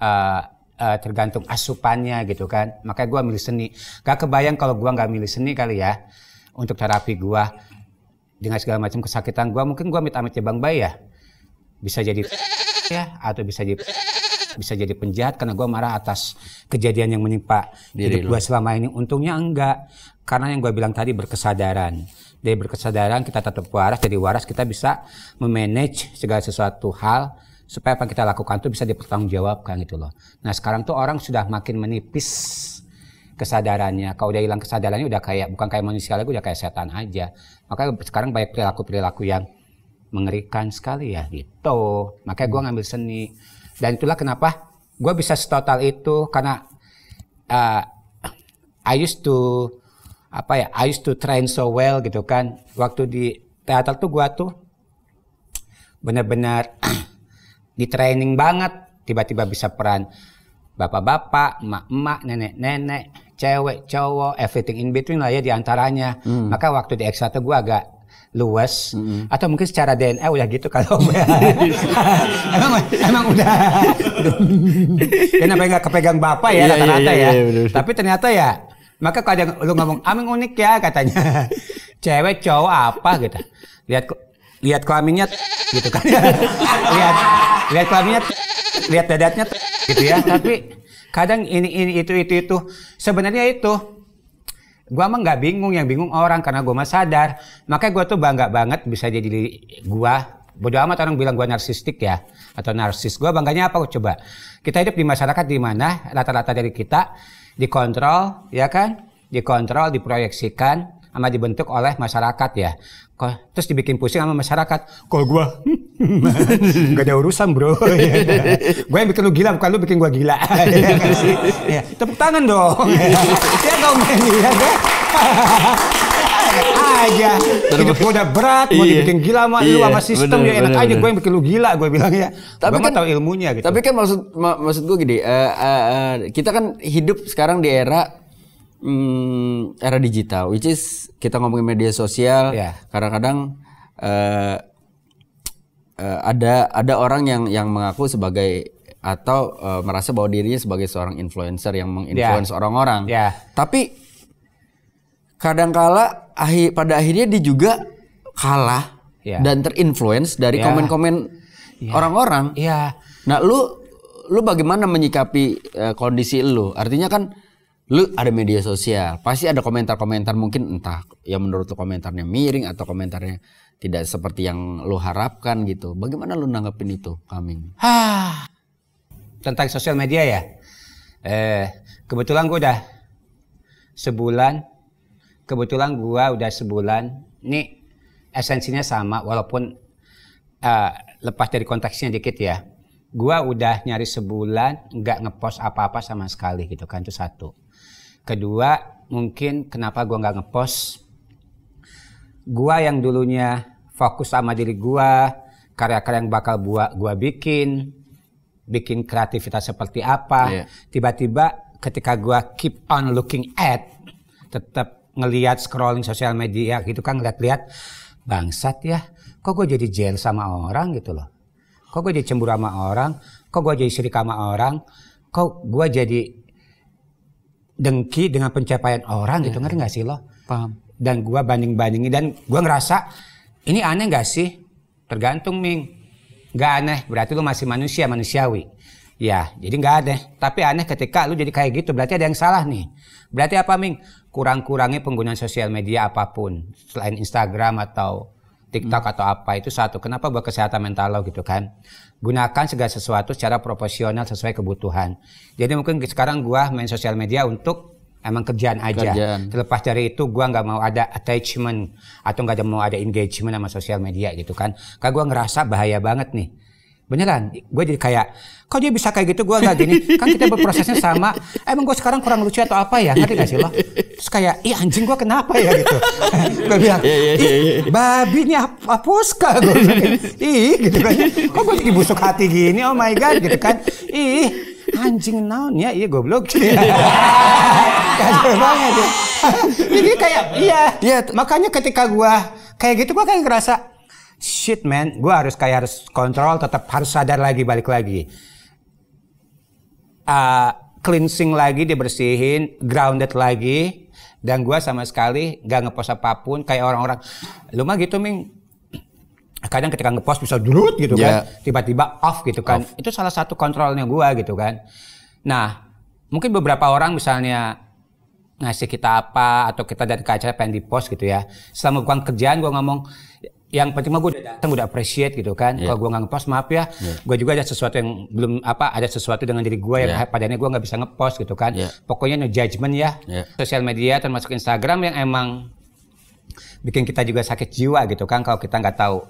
Speaker 1: uh, uh, tergantung asupannya gitu kan. Makanya gua milih seni. Gak kebayang kalau gua nggak milih seni kali ya untuk terapi gue dengan segala macam kesakitan gue mungkin gue minta amit ya, bang Bay ya bisa jadi [LAUGHS] ya atau bisa jadi [LAUGHS] bisa jadi penjahat karena gue marah atas kejadian yang menimpa Diri hidup gue selama ini untungnya enggak karena yang gue bilang tadi berkesadaran dari berkesadaran kita tetap waras jadi waras kita bisa memanage segala sesuatu hal supaya apa yang kita lakukan tuh bisa dipertanggungjawabkan gitu loh nah sekarang tuh orang sudah makin menipis kesadarannya. Kalau udah hilang kesadarannya udah kayak bukan kayak manusia lagi udah kayak setan aja. Makanya sekarang banyak perilaku-perilaku yang mengerikan sekali ya gitu. Makanya gue ngambil seni dan itulah kenapa gue bisa setotal itu karena uh, I used to apa ya I used to train so well gitu kan waktu di teater tuh gue tuh benar-benar [CLEARS THROAT] di training banget tiba-tiba bisa peran bapak-bapak, emak-emak, nenek-nenek, cewek, cowok, everything in between lah ya diantaranya. Hmm. Maka waktu di X1 gue agak luas mm-hmm. atau mungkin secara DNA udah gitu kalau [LAUGHS] emang emang udah ya [LAUGHS] namanya nggak kepegang bapak ya iya, iya, rata-rata yeah, yeah, yeah, ya yeah, iya, tapi ternyata ya maka kadang lu ngomong amin unik ya katanya [LAUGHS] cewek cowok apa gitu lihat lihat kelaminnya gitu kan lihat lihat kelaminnya lihat dadanya gitu ya tapi kadang ini ini itu itu itu sebenarnya itu gue emang nggak bingung yang bingung orang karena gue mah sadar makanya gue tuh bangga banget bisa jadi gua bodo amat orang bilang gua narsistik ya atau narsis gua bangganya apa coba kita hidup di masyarakat di mana rata-rata dari kita dikontrol ya kan dikontrol diproyeksikan sama dibentuk oleh masyarakat ya Kok terus dibikin pusing sama masyarakat. Kalau gua [LAUGHS] nggak ada urusan bro. [LAUGHS] ya, gue yang bikin lu gila bukan lu bikin gua gila. [LAUGHS] ya, tepuk tangan dong. ya dong ya deh. aja. Hidup gue udah berat, mau dibikin gila sama lu sama sistem ya enak aja. Gue yang
Speaker 3: bikin lu gila, gue bilang ya. Tapi kan tahu ilmunya gitu. Tapi kan maksud maksud gue gini, eh, eh, eh, kita kan hidup sekarang di era mm, era digital, which is kita ngomongin media sosial, yeah. kadang-kadang uh, uh, ada ada orang yang yang mengaku sebagai atau uh, merasa bahwa dirinya sebagai seorang influencer yang menginfluence yeah. orang-orang. Yeah. Tapi kadangkala akhir pada akhirnya dia juga kalah yeah. dan terinfluence dari yeah. komen-komen yeah. orang-orang. Yeah. Nah, lu lu bagaimana menyikapi uh, kondisi lu? Artinya kan lu ada media sosial pasti ada komentar-komentar mungkin entah yang menurut lu komentarnya miring atau komentarnya tidak seperti yang lu harapkan gitu bagaimana lu nanggepin itu coming
Speaker 1: Hah. tentang sosial media ya eh kebetulan gua udah sebulan kebetulan gua udah sebulan nih esensinya sama walaupun uh, lepas dari konteksnya dikit ya gua udah nyari sebulan nggak ngepost apa-apa sama sekali gitu kan itu satu kedua mungkin kenapa gua nggak ngepost Gua yang dulunya fokus sama diri gua, karya-karya yang bakal gua gua bikin bikin kreativitas seperti apa iya. tiba-tiba yeah. ketika gua keep on looking at tetap ngelihat scrolling sosial media gitu kan ngeliat-liat bangsat ya kok gue jadi jail sama orang gitu loh kok gue jadi cemburu sama orang kok gue jadi sirik sama orang kok gue jadi dengki dengan pencapaian orang gitu iya. ngerti nggak sih lo? Paham. Dan gue banding-bandingin dan gue ngerasa ini aneh nggak sih? Tergantung Ming. Gak aneh, berarti lu masih manusia, manusiawi. Ya, jadi nggak aneh. Tapi aneh ketika lu jadi kayak gitu, berarti ada yang salah nih. Berarti apa Ming? kurang kurangnya penggunaan sosial media apapun. Selain Instagram atau TikTok hmm. atau apa itu satu. Kenapa buat kesehatan mental lo gitu kan? gunakan segala sesuatu secara proporsional sesuai kebutuhan. Jadi mungkin sekarang gua main sosial media untuk emang kerjaan aja. Kerjaan. Terlepas dari itu gua nggak mau ada attachment atau nggak mau ada engagement sama sosial media gitu kan. Karena gua ngerasa bahaya banget nih beneran gue jadi kayak kok dia bisa kayak gitu gue gak gini kan kita berprosesnya sama emang gue sekarang kurang lucu atau apa ya ngerti gak sih lo terus kayak iya anjing gue kenapa ya gitu [LAUGHS] gue bilang iya, iya, ih ini hapus kak gue ih gitu kan kok gue jadi busuk hati gini oh my god gitu kan ih anjing naon ya iya goblok [LAUGHS] iya. kasar banget ya [LAUGHS] jadi kayak iya, iya makanya ketika gue kayak gitu gue kayak ngerasa shit man, gue harus kayak harus kontrol, tetap harus sadar lagi balik lagi. Uh, cleansing lagi dibersihin, grounded lagi, dan gue sama sekali gak ngepost apapun kayak orang-orang. Lu mah gitu Ming, kadang ketika ngepost bisa durut gitu kan, yeah. kan, tiba-tiba off gitu kan. Off. Itu salah satu kontrolnya gue gitu kan. Nah, mungkin beberapa orang misalnya ngasih kita apa atau kita dari kaca pengen di post gitu ya. Selama bukan kerjaan gue ngomong yang penting mah gue udah datang udah appreciate gitu kan yeah. kalau gue nggak ngepost maaf ya yeah. gue juga ada sesuatu yang belum apa ada sesuatu dengan diri gue yang yeah. padanya gue nggak bisa ngepost gitu kan yeah. pokoknya no judgement ya yeah. sosial media termasuk Instagram yang emang bikin kita juga sakit jiwa gitu kan kalau kita nggak tahu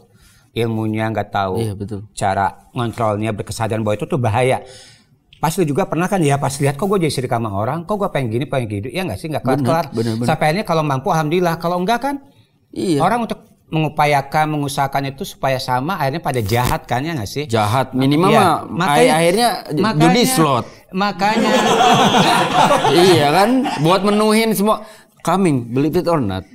Speaker 1: ilmunya nggak tahu yeah, betul. cara ngontrolnya berkesadaran bahwa itu tuh bahaya Pasti juga pernah kan ya pas lihat kok gue jadi sirik sama orang, kok gue pengen gini pengen gitu, ya nggak sih nggak kelar kelar. Sampai ini kalau mampu alhamdulillah, kalau enggak kan iya. orang untuk mengupayakan mengusahakan itu supaya sama akhirnya pada jahat kan ya nggak sih jahat minimal ya. makanya, akhirnya makanya, judi slot makanya
Speaker 3: [LAUGHS] iya kan buat menuhin semua coming believe it or not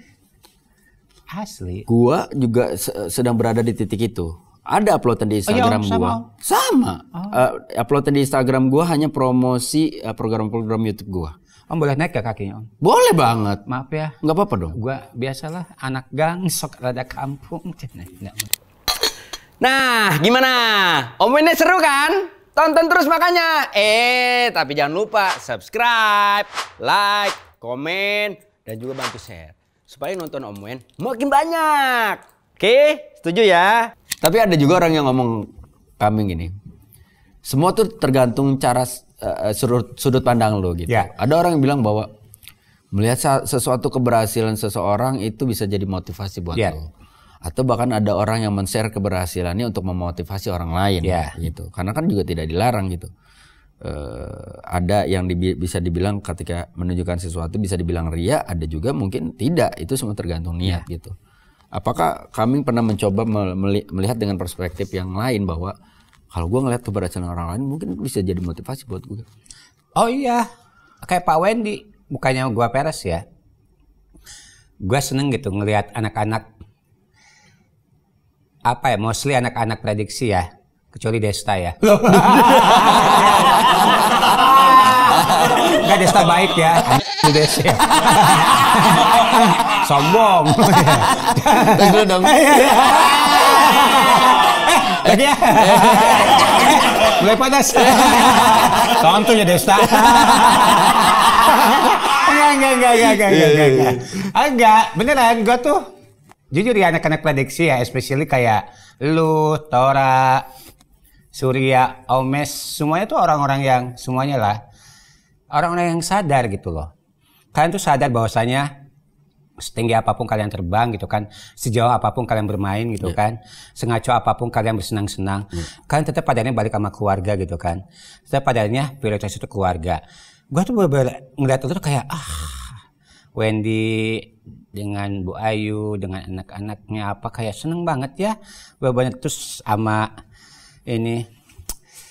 Speaker 3: asli gua juga sedang berada di titik itu ada uploadan di oh, ya, Instagram oh, iya, om, gua sama, sama. Oh. Uh, uploadan di Instagram gua hanya promosi eh, program-program YouTube gua
Speaker 1: Om boleh naik ke kakinya om?
Speaker 3: Boleh banget. Maaf ya. Nggak apa-apa dong. Gua
Speaker 1: biasalah anak gang sok rada
Speaker 3: kampung. Nah, gimana? Om ini seru kan? Tonton terus makanya. Eh, tapi jangan lupa subscribe, like, komen, dan juga bantu share. Supaya nonton Om Wen makin banyak. Oke, setuju ya? Tapi ada juga orang yang ngomong kami gini. Semua tuh tergantung cara Eh, eh, sudut pandang lo gitu. Ya. Ada orang yang bilang bahwa melihat sesuatu keberhasilan seseorang itu bisa jadi motivasi buat ya. lo. Atau bahkan ada orang yang men-share keberhasilannya untuk memotivasi orang lain ya. gitu. Karena kan juga tidak dilarang gitu. Uh, ada yang dibi bisa dibilang ketika menunjukkan sesuatu bisa dibilang ria, ada juga mungkin tidak. Itu semua tergantung niat ya. gitu. Apakah kami pernah mencoba melihat dengan perspektif yang lain bahwa kalau gue ngeliat keberhasilan orang lain mungkin bisa jadi motivasi buat gue
Speaker 1: oh iya kayak Pak Wendy bukannya gue peres ya gue seneng gitu ngelihat anak-anak apa ya mostly anak-anak prediksi ya kecuali Desta ya Gak Desta baik ya Desta sombong terus dong iya, iya. Ya. Mulai panas. Tonton ya Desta. Enggak, enggak, enggak, enggak, enggak, enggak, iya, iya, enggak. Iya. Ah, enggak, beneran gue tuh jujur ya anak-anak prediksi ya, especially kayak lu, Tora, Surya, Omes, semuanya tuh orang-orang yang semuanya lah orang-orang yang sadar gitu loh. Kalian tuh sadar bahwasanya setinggi apapun kalian terbang gitu kan, sejauh apapun kalian bermain gitu yeah. kan, sengaco apapun kalian bersenang-senang, yeah. kalian tetap padanya balik sama keluarga gitu kan, tetap padanya prioritas itu keluarga. Gue tuh bener-bener ngeliat itu tuh kayak ah Wendy dengan Bu Ayu dengan anak-anaknya apa kayak seneng banget ya gua banyak terus sama ini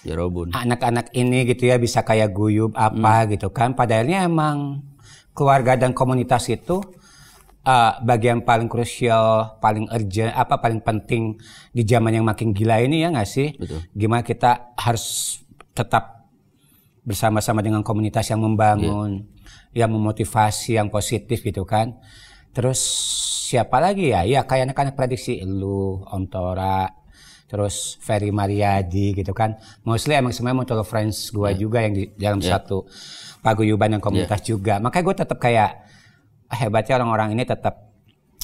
Speaker 1: Jerobun. Anak-anak ini gitu ya bisa kayak guyub apa hmm. gitu kan. Padahalnya emang keluarga dan komunitas itu uh, eh, bagian paling krusial, paling urgent, apa paling penting di zaman yang makin gila ini ya nggak sih? Betul. Gimana kita harus tetap bersama-sama dengan komunitas yang membangun, yeah. yang memotivasi, yang positif gitu kan. Terus siapa lagi ya? Ya kayak anak-anak prediksi lu, Ontora, terus Ferry Mariadi gitu kan. Mostly emang semuanya mutual friends gue yeah. juga yang di dalam yeah. satu paguyuban yang komunitas yeah. juga. Makanya gue tetap kayak hebatnya orang-orang ini tetap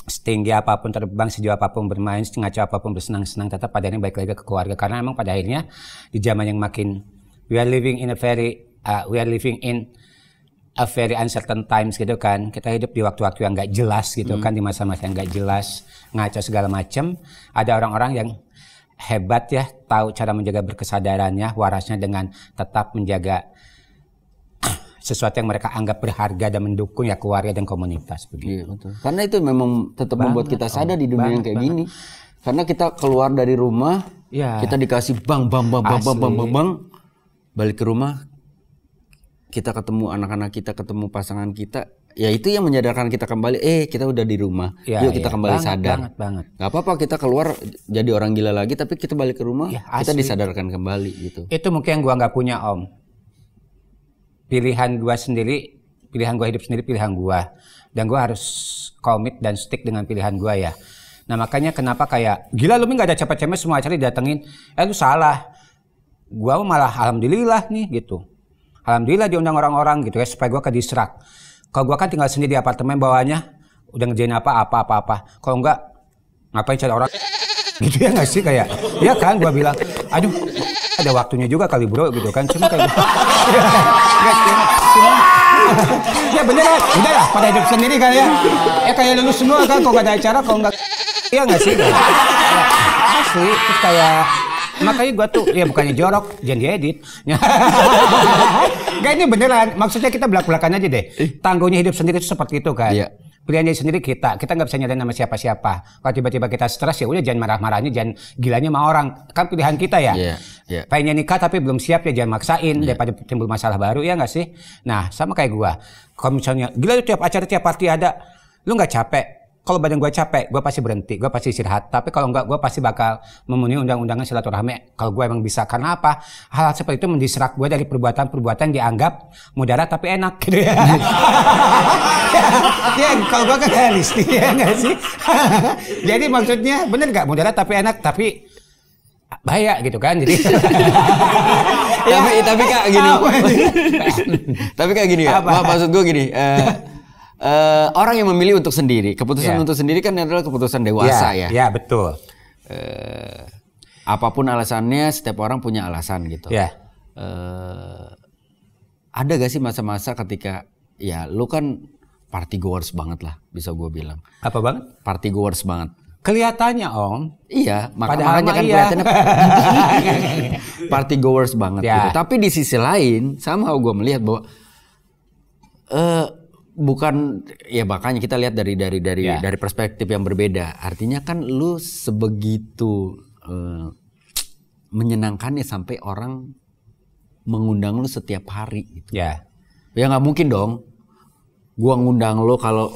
Speaker 1: setinggi apapun terbang, sejauh apapun bermain, sengaja apapun bersenang-senang, tetap pada ini baik lagi ke keluarga. Karena memang pada akhirnya di zaman yang makin we are living in a very uh, we are living in a very uncertain times gitu kan. Kita hidup di waktu-waktu yang nggak jelas gitu hmm. kan, di masa-masa yang nggak jelas, ngaco segala macam. Ada orang-orang yang hebat ya, tahu cara menjaga berkesadarannya, warasnya dengan tetap menjaga sesuatu yang mereka anggap berharga dan
Speaker 3: mendukung ya keluarga dan komunitas begitu. Iya, betul. Karena itu memang tetap banget, membuat kita sadar om, di dunia banget, yang kayak banget. gini. Karena kita keluar dari rumah, ya. kita dikasih bang bang bang bang Asli. bang bang bang balik ke rumah kita ketemu anak-anak kita, ketemu pasangan kita, ya itu yang menyadarkan kita kembali eh kita udah di rumah ya, yuk iya. kita kembali banget, sadar banget banget Gak apa-apa kita keluar jadi orang gila lagi tapi kita balik ke rumah ya, kita disadarkan kembali gitu
Speaker 1: itu mungkin yang gua nggak punya om pilihan gue sendiri, pilihan gue hidup sendiri pilihan gue. Dan gue harus komit dan stick dengan pilihan gue ya. Nah makanya kenapa kayak gila lu nggak ada capek-capek semua acara didatengin. Eh lu salah. Gua malah alhamdulillah nih gitu. Alhamdulillah diundang orang-orang gitu ya supaya gua ke Kalau gua kan tinggal sendiri di apartemen bawahnya udah ngerjain apa apa apa apa. Kalau enggak ngapain cari orang? [LAUGHS] Gitu ya nggak sih kayak? Ya kan gua bilang, aduh ada waktunya juga kali bro gitu kan cuma kayak gitu. [LAUGHS] ya bener lah ya. udah lah pada hidup sendiri kan ya ya kayak lulus semua kan kalau gak ada acara kalau gak iya gak sih kan? Iya. asli terus kayak makanya gue tuh ya bukannya jorok jangan diedit [LAUGHS] gak ini beneran maksudnya kita belak belakan aja deh tanggungnya hidup sendiri itu seperti itu kan iya. Pilihannya sendiri kita kita nggak bisa nyatain sama siapa-siapa kalau tiba-tiba kita stres ya udah jangan marah-marahnya jangan gilanya sama orang kan pilihan kita ya yeah, yeah. pengen nikah tapi belum siap ya jangan maksain yeah. daripada timbul masalah baru ya nggak sih nah sama kayak gua kalau misalnya gila tiap acara tiap party ada lu nggak capek kalau badan gue capek, gue pasti berhenti, gue pasti istirahat. Tapi kalau enggak, gue pasti bakal memenuhi undang-undangan silaturahmi. Kalau gue emang bisa, karena apa? Hal, -hal seperti itu mendistrak gue dari perbuatan-perbuatan dianggap mudarat tapi enak, gitu ya.
Speaker 2: [LAUGHS] ya, kalau gue kan
Speaker 1: realistik ya enggak sih. [LAUGHS] Jadi maksudnya bener gak mudarat tapi enak, tapi bahaya gitu kan jadi
Speaker 3: [LAUGHS] tapi tapi kak gini tapi kak gini ya Apa? maksud gue gini uh, uh, orang yang memilih untuk sendiri, keputusan yeah. untuk sendiri kan adalah keputusan dewasa yeah. ya. Iya, yeah, betul. Uh, apapun alasannya, setiap orang punya alasan gitu. Yeah. Iya. Uh, ada gak sih masa-masa ketika ya lu kan party goers banget lah, bisa gue bilang. Apa banget? Party goers banget. Kelihatannya om. Iya, maka kan Padahal makanya kan iya. kelihatannya [LAUGHS] party goers banget. Ya. Gitu. Tapi di sisi lain, sama gue melihat bahwa uh, bukan ya makanya kita lihat dari dari dari yeah. dari perspektif yang berbeda. Artinya kan lu sebegitu uh, menyenangkannya sampai orang mengundang lu setiap hari gitu. Yeah. Ya nggak mungkin dong. Gua ngundang lu kalau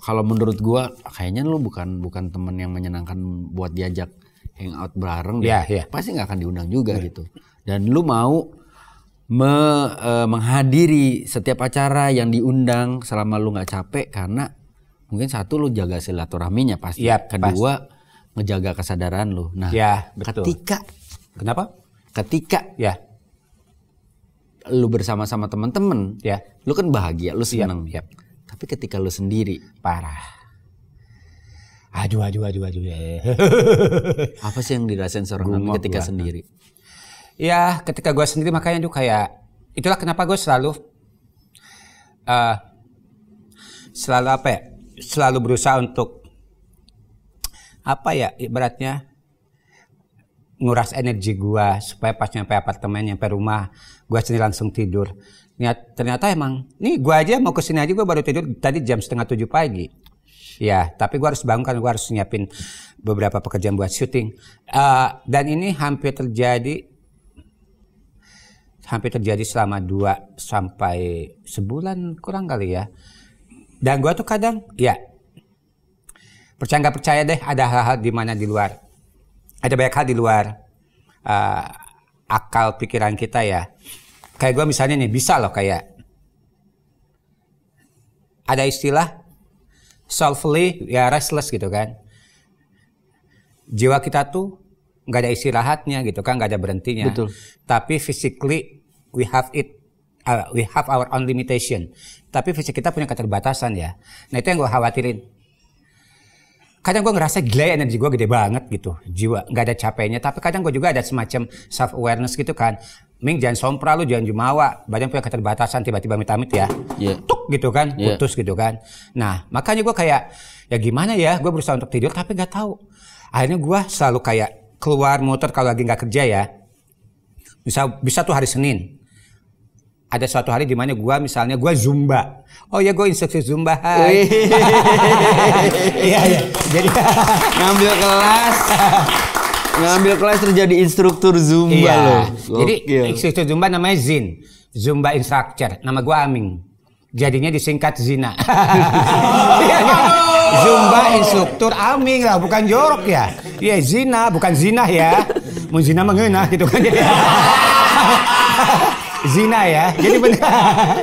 Speaker 3: kalau menurut gua kayaknya lu bukan bukan teman yang menyenangkan buat diajak hangout bareng. Ya, ya Pasti nggak akan diundang juga yeah. gitu. Dan lu mau me, uh, menghadiri setiap acara yang diundang selama lu nggak capek karena mungkin satu lu jaga silaturahminya pasti. Yep, iya, Kedua pas. ngejaga kesadaran lu. Nah, ya, betul. ketika kenapa? Ketika ya lu bersama-sama teman-teman, ya. Lu kan bahagia, lu iya, seneng. Yep, iya. Tapi ketika lu sendiri, parah.
Speaker 1: Aduh, aduh, aduh,
Speaker 3: aduh. Apa sih yang dirasain seorang Gumok ketika gua. sendiri?
Speaker 1: Iya, ketika gue sendiri makanya tuh kayak itulah kenapa gue selalu uh, selalu apa ya selalu berusaha untuk apa ya ibaratnya nguras energi gue supaya pas nyampe apartemen nyampe rumah gue sendiri langsung tidur Niat, ternyata emang nih gue aja mau kesini aja gue baru tidur tadi jam setengah tujuh pagi ya tapi gue harus bangun kan gue harus nyiapin beberapa pekerjaan buat syuting uh, dan ini hampir terjadi Hampir terjadi selama 2 sampai sebulan kurang kali ya. Dan gue tuh kadang ya percaya nggak percaya deh ada hal-hal di mana di luar ada banyak hal di luar uh, akal pikiran kita ya. Kayak gue misalnya nih bisa loh kayak ada istilah selfly ya restless gitu kan. Jiwa kita tuh nggak ada istirahatnya gitu kan, nggak ada berhentinya. Betul. Tapi physically we have it uh, we have our own limitation tapi fisik kita punya keterbatasan ya nah itu yang gue khawatirin kadang gue ngerasa gila ya, energi gue gede banget gitu jiwa nggak ada capeknya tapi kadang gue juga ada semacam self awareness gitu kan Ming jangan sompra lu jangan jumawa badan punya keterbatasan tiba-tiba mitamit ya yeah. tuk gitu kan yeah. putus gitu kan nah makanya gue kayak ya gimana ya gue berusaha untuk tidur tapi nggak tahu akhirnya gue selalu kayak keluar motor kalau lagi nggak kerja ya bisa bisa tuh hari Senin ada suatu hari dimana gue misalnya gue zumba oh ya gue
Speaker 3: instruksi zumba hai
Speaker 1: [LAUGHS] iya iya jadi
Speaker 2: [LAUGHS] ngambil
Speaker 1: kelas
Speaker 3: ngambil kelas terjadi instruktur zumba iya. loh jadi instruktur
Speaker 1: zumba namanya Zin zumba instructor nama gue Aming jadinya disingkat Zina [LAUGHS] iya, iya. Zumba instruktur Aming lah bukan jorok ya iya Zina bukan Zina ya mau Zina mengena gitu kan ya. Zina ya. [LAUGHS] Jadi benar.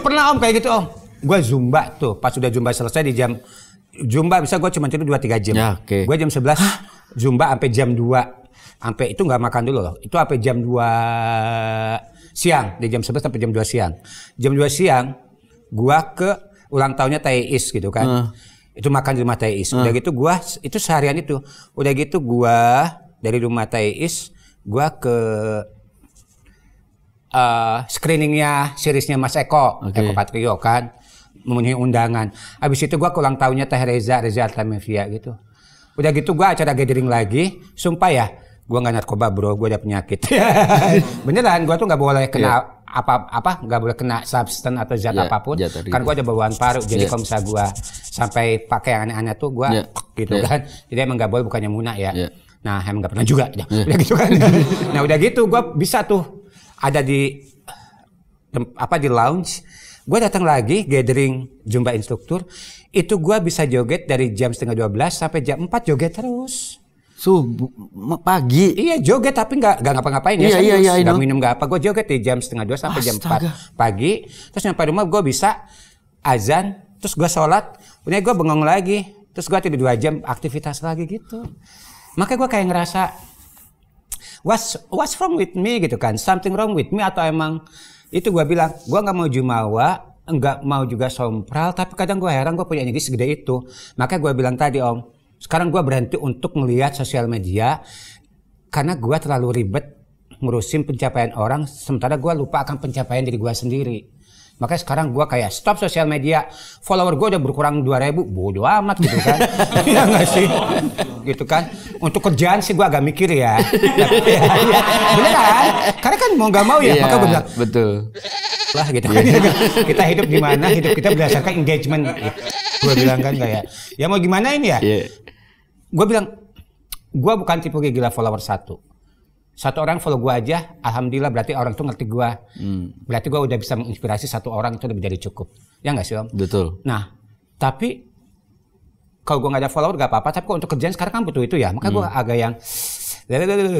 Speaker 1: pernah om kayak gitu om. Gue zumba tuh. Pas sudah zumba selesai di jam zumba bisa gue cuma tidur dua tiga jam. Ya, okay. Gue jam sebelas zumba sampai jam dua sampai itu nggak makan dulu loh. Itu sampai jam dua siang, di jam sebelas sampai jam dua siang. Jam dua siang gue ke ulang tahunnya Teis gitu kan. Uh. Itu makan di rumah Teis. Uh. Udah gitu gue, itu seharian itu. Udah gitu gue dari rumah Teis gue ke uh, screeningnya seriesnya Mas Eko, okay. Eko Patrio kan memenuhi undangan. Habis itu gua kurang tahunya Teh Reza, Reza Atlamevia gitu. Udah gitu gua acara gathering lagi, sumpah ya, gua nggak narkoba bro, gua ada penyakit. [LAUGHS] Beneran, gua tuh nggak boleh kena yeah apa apa nggak boleh kena substan atau zat yeah, apapun zat kan gue ada bawaan paru jadi yeah. kalau misalnya gue sampai pakai yang aneh-aneh tuh gue iya. yeah. gitu yeah. kan jadi emang nggak boleh bukannya munak ya yeah. nah emang nggak pernah juga yeah. udah iya. gitu kan [LAUGHS] nah udah gitu gue bisa tuh ada di apa di lounge gue datang lagi gathering jumpa instruktur itu gue bisa joget dari jam setengah dua belas sampai jam empat joget terus subuh so, pagi iya joget tapi nggak nggak ngapa-ngapain ya iya, iya, iya, nggak minum nggak apa gue joget di jam setengah dua sampai Astaga. jam empat pagi terus nyampe rumah gue bisa azan terus gue sholat punya gue bengong lagi terus gue tidur dua jam aktivitas lagi gitu makanya gue kayak ngerasa what's what's wrong with me gitu kan something wrong with me atau emang itu gue bilang gue nggak mau jumawa nggak mau juga sompral tapi kadang gue heran gue punya energi segede itu makanya gue bilang tadi om sekarang gue berhenti untuk melihat sosial media karena gue terlalu ribet ngurusin pencapaian orang sementara gue lupa akan pencapaian diri gue sendiri Makanya sekarang gue kayak stop sosial media, follower gue udah berkurang 2000, bodo amat gitu kan. Iya [LAUGHS] gak sih? gitu kan. Untuk kerjaan sih gue agak mikir ya. Iya, iya, iya. Bener kan? Karena kan mau gak mau ya, maka gue bilang.
Speaker 3: Betul. Lah gitu kan. [LAUGHS] kita hidup di mana, hidup kita berdasarkan engagement. Gue bilang kan kayak, ya.
Speaker 1: ya mau gimana ini ya? Gue bilang, gue bukan tipe gila follower satu satu orang follow gue aja, alhamdulillah berarti orang itu ngerti gue. Hmm. Berarti gue udah bisa menginspirasi satu orang itu lebih dari cukup. Ya nggak sih om?
Speaker 3: Betul. Nah,
Speaker 1: tapi kalau gue nggak ada follower gak apa-apa. Tapi kalau untuk kerjaan sekarang kan butuh itu ya. Maka hmm. gue agak yang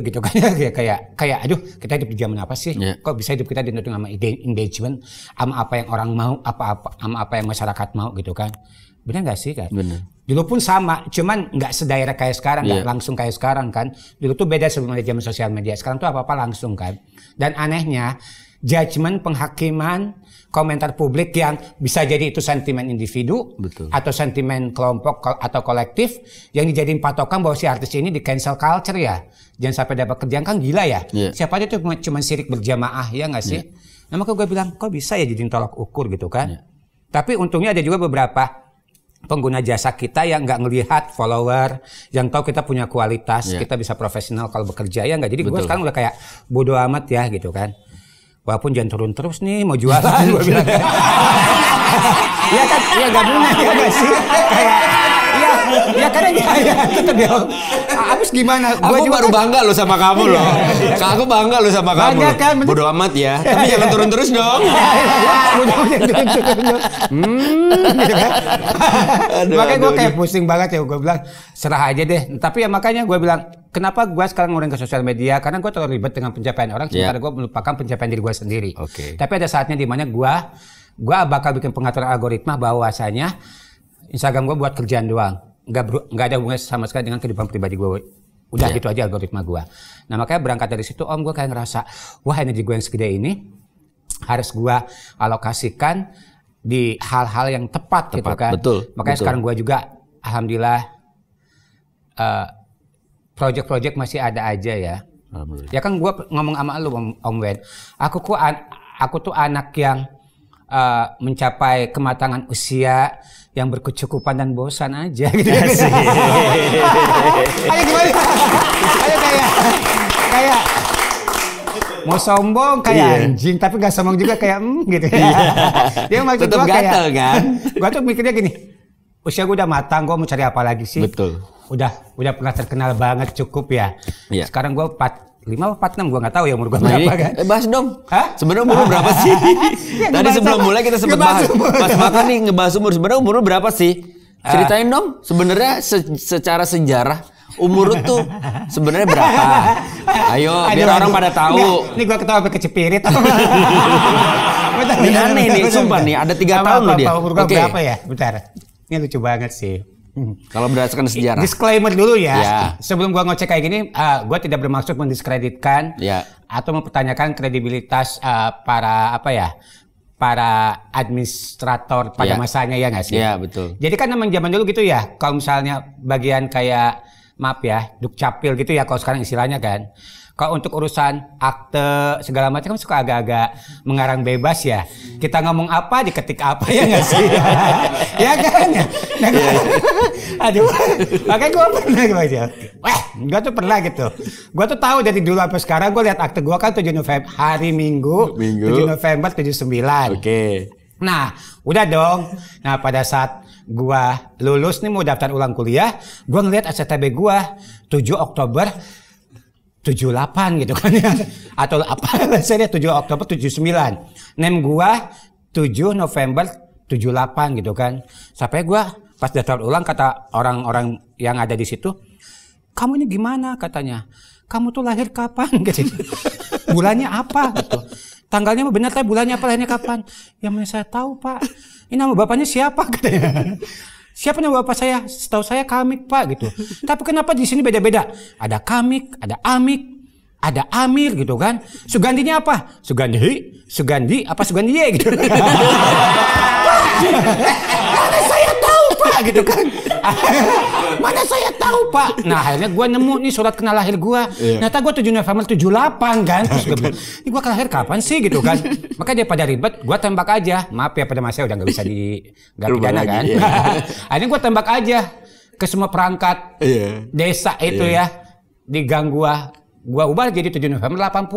Speaker 1: gitu kan [LAUGHS] kayak kayak kayak aduh kita hidup di zaman apa sih yeah. kok bisa hidup kita ditentuin sama engagement sama apa yang orang mau apa apa sama apa yang masyarakat mau gitu kan benar nggak sih kan benar Dulu pun sama, cuman nggak sedaerah kayak sekarang, nggak yeah. langsung kayak sekarang kan. Dulu tuh beda sebelum ada zaman sosial media. Sekarang tuh apa-apa langsung kan. Dan anehnya, judgement, penghakiman, komentar publik yang bisa jadi itu sentimen individu Betul. atau sentimen kelompok atau kolektif yang dijadiin patokan bahwa si artis ini di cancel culture ya. Jangan sampai dapat kerjaan kan gila ya. Yeah. Siapa aja tuh cuma, sirik berjamaah ya nggak sih? Yeah. Nah maka gue bilang kok bisa ya jadi tolak ukur gitu kan. Yeah. Tapi untungnya ada juga beberapa pengguna jasa kita yang nggak ngelihat follower, yang tahu kita punya kualitas, yeah. kita bisa profesional kalau bekerja ya nggak. Jadi gue sekarang udah kayak bodoh amat ya gitu kan. Walaupun jangan turun terus nih mau jualan. [LAUGHS] Iya
Speaker 3: kan, iya gabungan ya sih. Kayak ya karena ya, ya tetap kan ya. Abis gimana? Gua aku juga baru kan- bangga lo sama kamu loh. Iya, iya, iya. aku bangga lo sama kamu. Bangga kan? Bodo amat ya. Tapi jangan turun terus dong. Gitu, gitu.
Speaker 1: Hmm, gitu kan? Makanya gue kayak pusing banget ya. Gue bilang serah aja deh. Tapi ya makanya gue bilang kenapa gue sekarang ngurangin ke sosial media karena gue terlalu ribet dengan pencapaian orang sementara yeah. gue melupakan pencapaian diri gue sendiri. Oke. Okay. Tapi ada saatnya dimana gue gue bakal bikin pengaturan algoritma bahwasanya Instagram gue buat kerjaan doang nggak nggak ada hubungannya sama sekali dengan kehidupan pribadi gue udah yeah. gitu aja algoritma gue nah makanya berangkat dari situ om gue kayak ngerasa wah energi gue yang segede ini harus gue alokasikan di hal-hal yang tepat, gitu tepat gitu kan betul makanya betul. sekarang gue juga alhamdulillah uh, eh, project-project masih ada aja ya ya kan gue ngomong sama lu om, om Wen aku ku aku tuh anak yang uh, mencapai kematangan usia yang berkecukupan dan bosan aja gitu. [LAUGHS] [LAUGHS] Ayo
Speaker 2: kembali. Ayo kayak
Speaker 1: kayak mau sombong kayak iya. anjing tapi gak sombong juga kayak mm gitu. ya. [LAUGHS] Dia maksud Tetap gua kayak kan. gua tuh mikirnya gini. Usia gua udah matang, gua mau cari apa lagi sih? Betul. Udah udah pernah terkenal banget cukup ya. Iya. Sekarang gua lima empat enam gue nggak tahu ya umur gue berapa kan eh, bahas
Speaker 3: dong Hah? sebenarnya umur [LAUGHS] berapa sih ya, tadi sebelum apa? mulai kita sempat bahas pas makan nih ngebahas umur sebenarnya umur berapa sih ah. ceritain uh. dong sebenarnya se secara sejarah umur lu tuh sebenarnya berapa [LAUGHS]
Speaker 2: ayo aduh, biar aduh. orang pada tahu
Speaker 3: ini, gue ketawa sampai
Speaker 1: kecepirit [LAUGHS]
Speaker 3: ini aneh nih sumpah nih ada tiga tahun loh dia oke gue berapa ya bentar
Speaker 1: ini lucu banget sih
Speaker 3: kalau berdasarkan sejarah. Disclaimer dulu ya. ya.
Speaker 1: Sebelum gua ngocek kayak gini, uh, gua tidak bermaksud mendiskreditkan ya. atau mempertanyakan kredibilitas uh, para apa ya? para administrator pada ya. masanya ya nggak sih? Iya betul. Jadi kan memang zaman dulu gitu ya, kalau misalnya bagian kayak maaf ya, dukcapil gitu ya kalau sekarang istilahnya kan kalau untuk urusan akte segala macam kan suka agak-agak mengarang bebas ya. Kita ngomong apa diketik apa ya nggak sih? [LAUGHS] ya kan? Iya, nah, gua, iya. aduh, makanya gue pernah gitu. Wah, gue tuh pernah gitu. Gue tuh tahu dari dulu sampai sekarang gue lihat akte gue kan 7 November hari
Speaker 3: Minggu, Minggu. 7
Speaker 1: November 79. Oke. Okay. Nah, udah dong. Nah, pada saat gua lulus nih mau daftar ulang kuliah, gua ngeliat SCTB gua 7 Oktober tujuh delapan gitu kan ya. [LAUGHS] Atau apa saya tujuh Oktober tujuh sembilan. Nem gua tujuh November tujuh delapan gitu kan. Sampai gua pas daftar ulang kata orang-orang yang ada di situ, "Kamu ini gimana?" katanya. "Kamu tuh lahir kapan?" [LAUGHS] gitu. Bulannya apa gitu. Tanggalnya benar tapi bulannya apa lahirnya kapan? Ya mana saya tahu, Pak. Ini nama bapaknya siapa [LAUGHS] katanya. Siapa nama bapak saya? Setahu saya Kamik pak gitu. [LAUGHS] Tapi kenapa di sini beda-beda? Ada Kamik, ada Amik, ada Amir gitu kan? Sugandinya apa? Sugandi, Sugandi, apa Sugandi gitu. [LAUGHS] [LAUGHS] gitu kan. [LAUGHS] Mana saya tahu pak. Nah akhirnya gue nemu nih surat kenal lahir gue. Yeah. Ternyata gue 7 November 78 kan. Terus gue [LAUGHS] bilang, ini gue kenal lahir kapan sih gitu kan. Makanya pada ribet, gue tembak aja. Maaf ya pada masa udah nggak bisa di nggak pidana kan. Iya. [LAUGHS] akhirnya gue tembak aja ke semua perangkat yeah. desa itu yeah. ya. Di gang gua. Gua ubah jadi 7 November 80.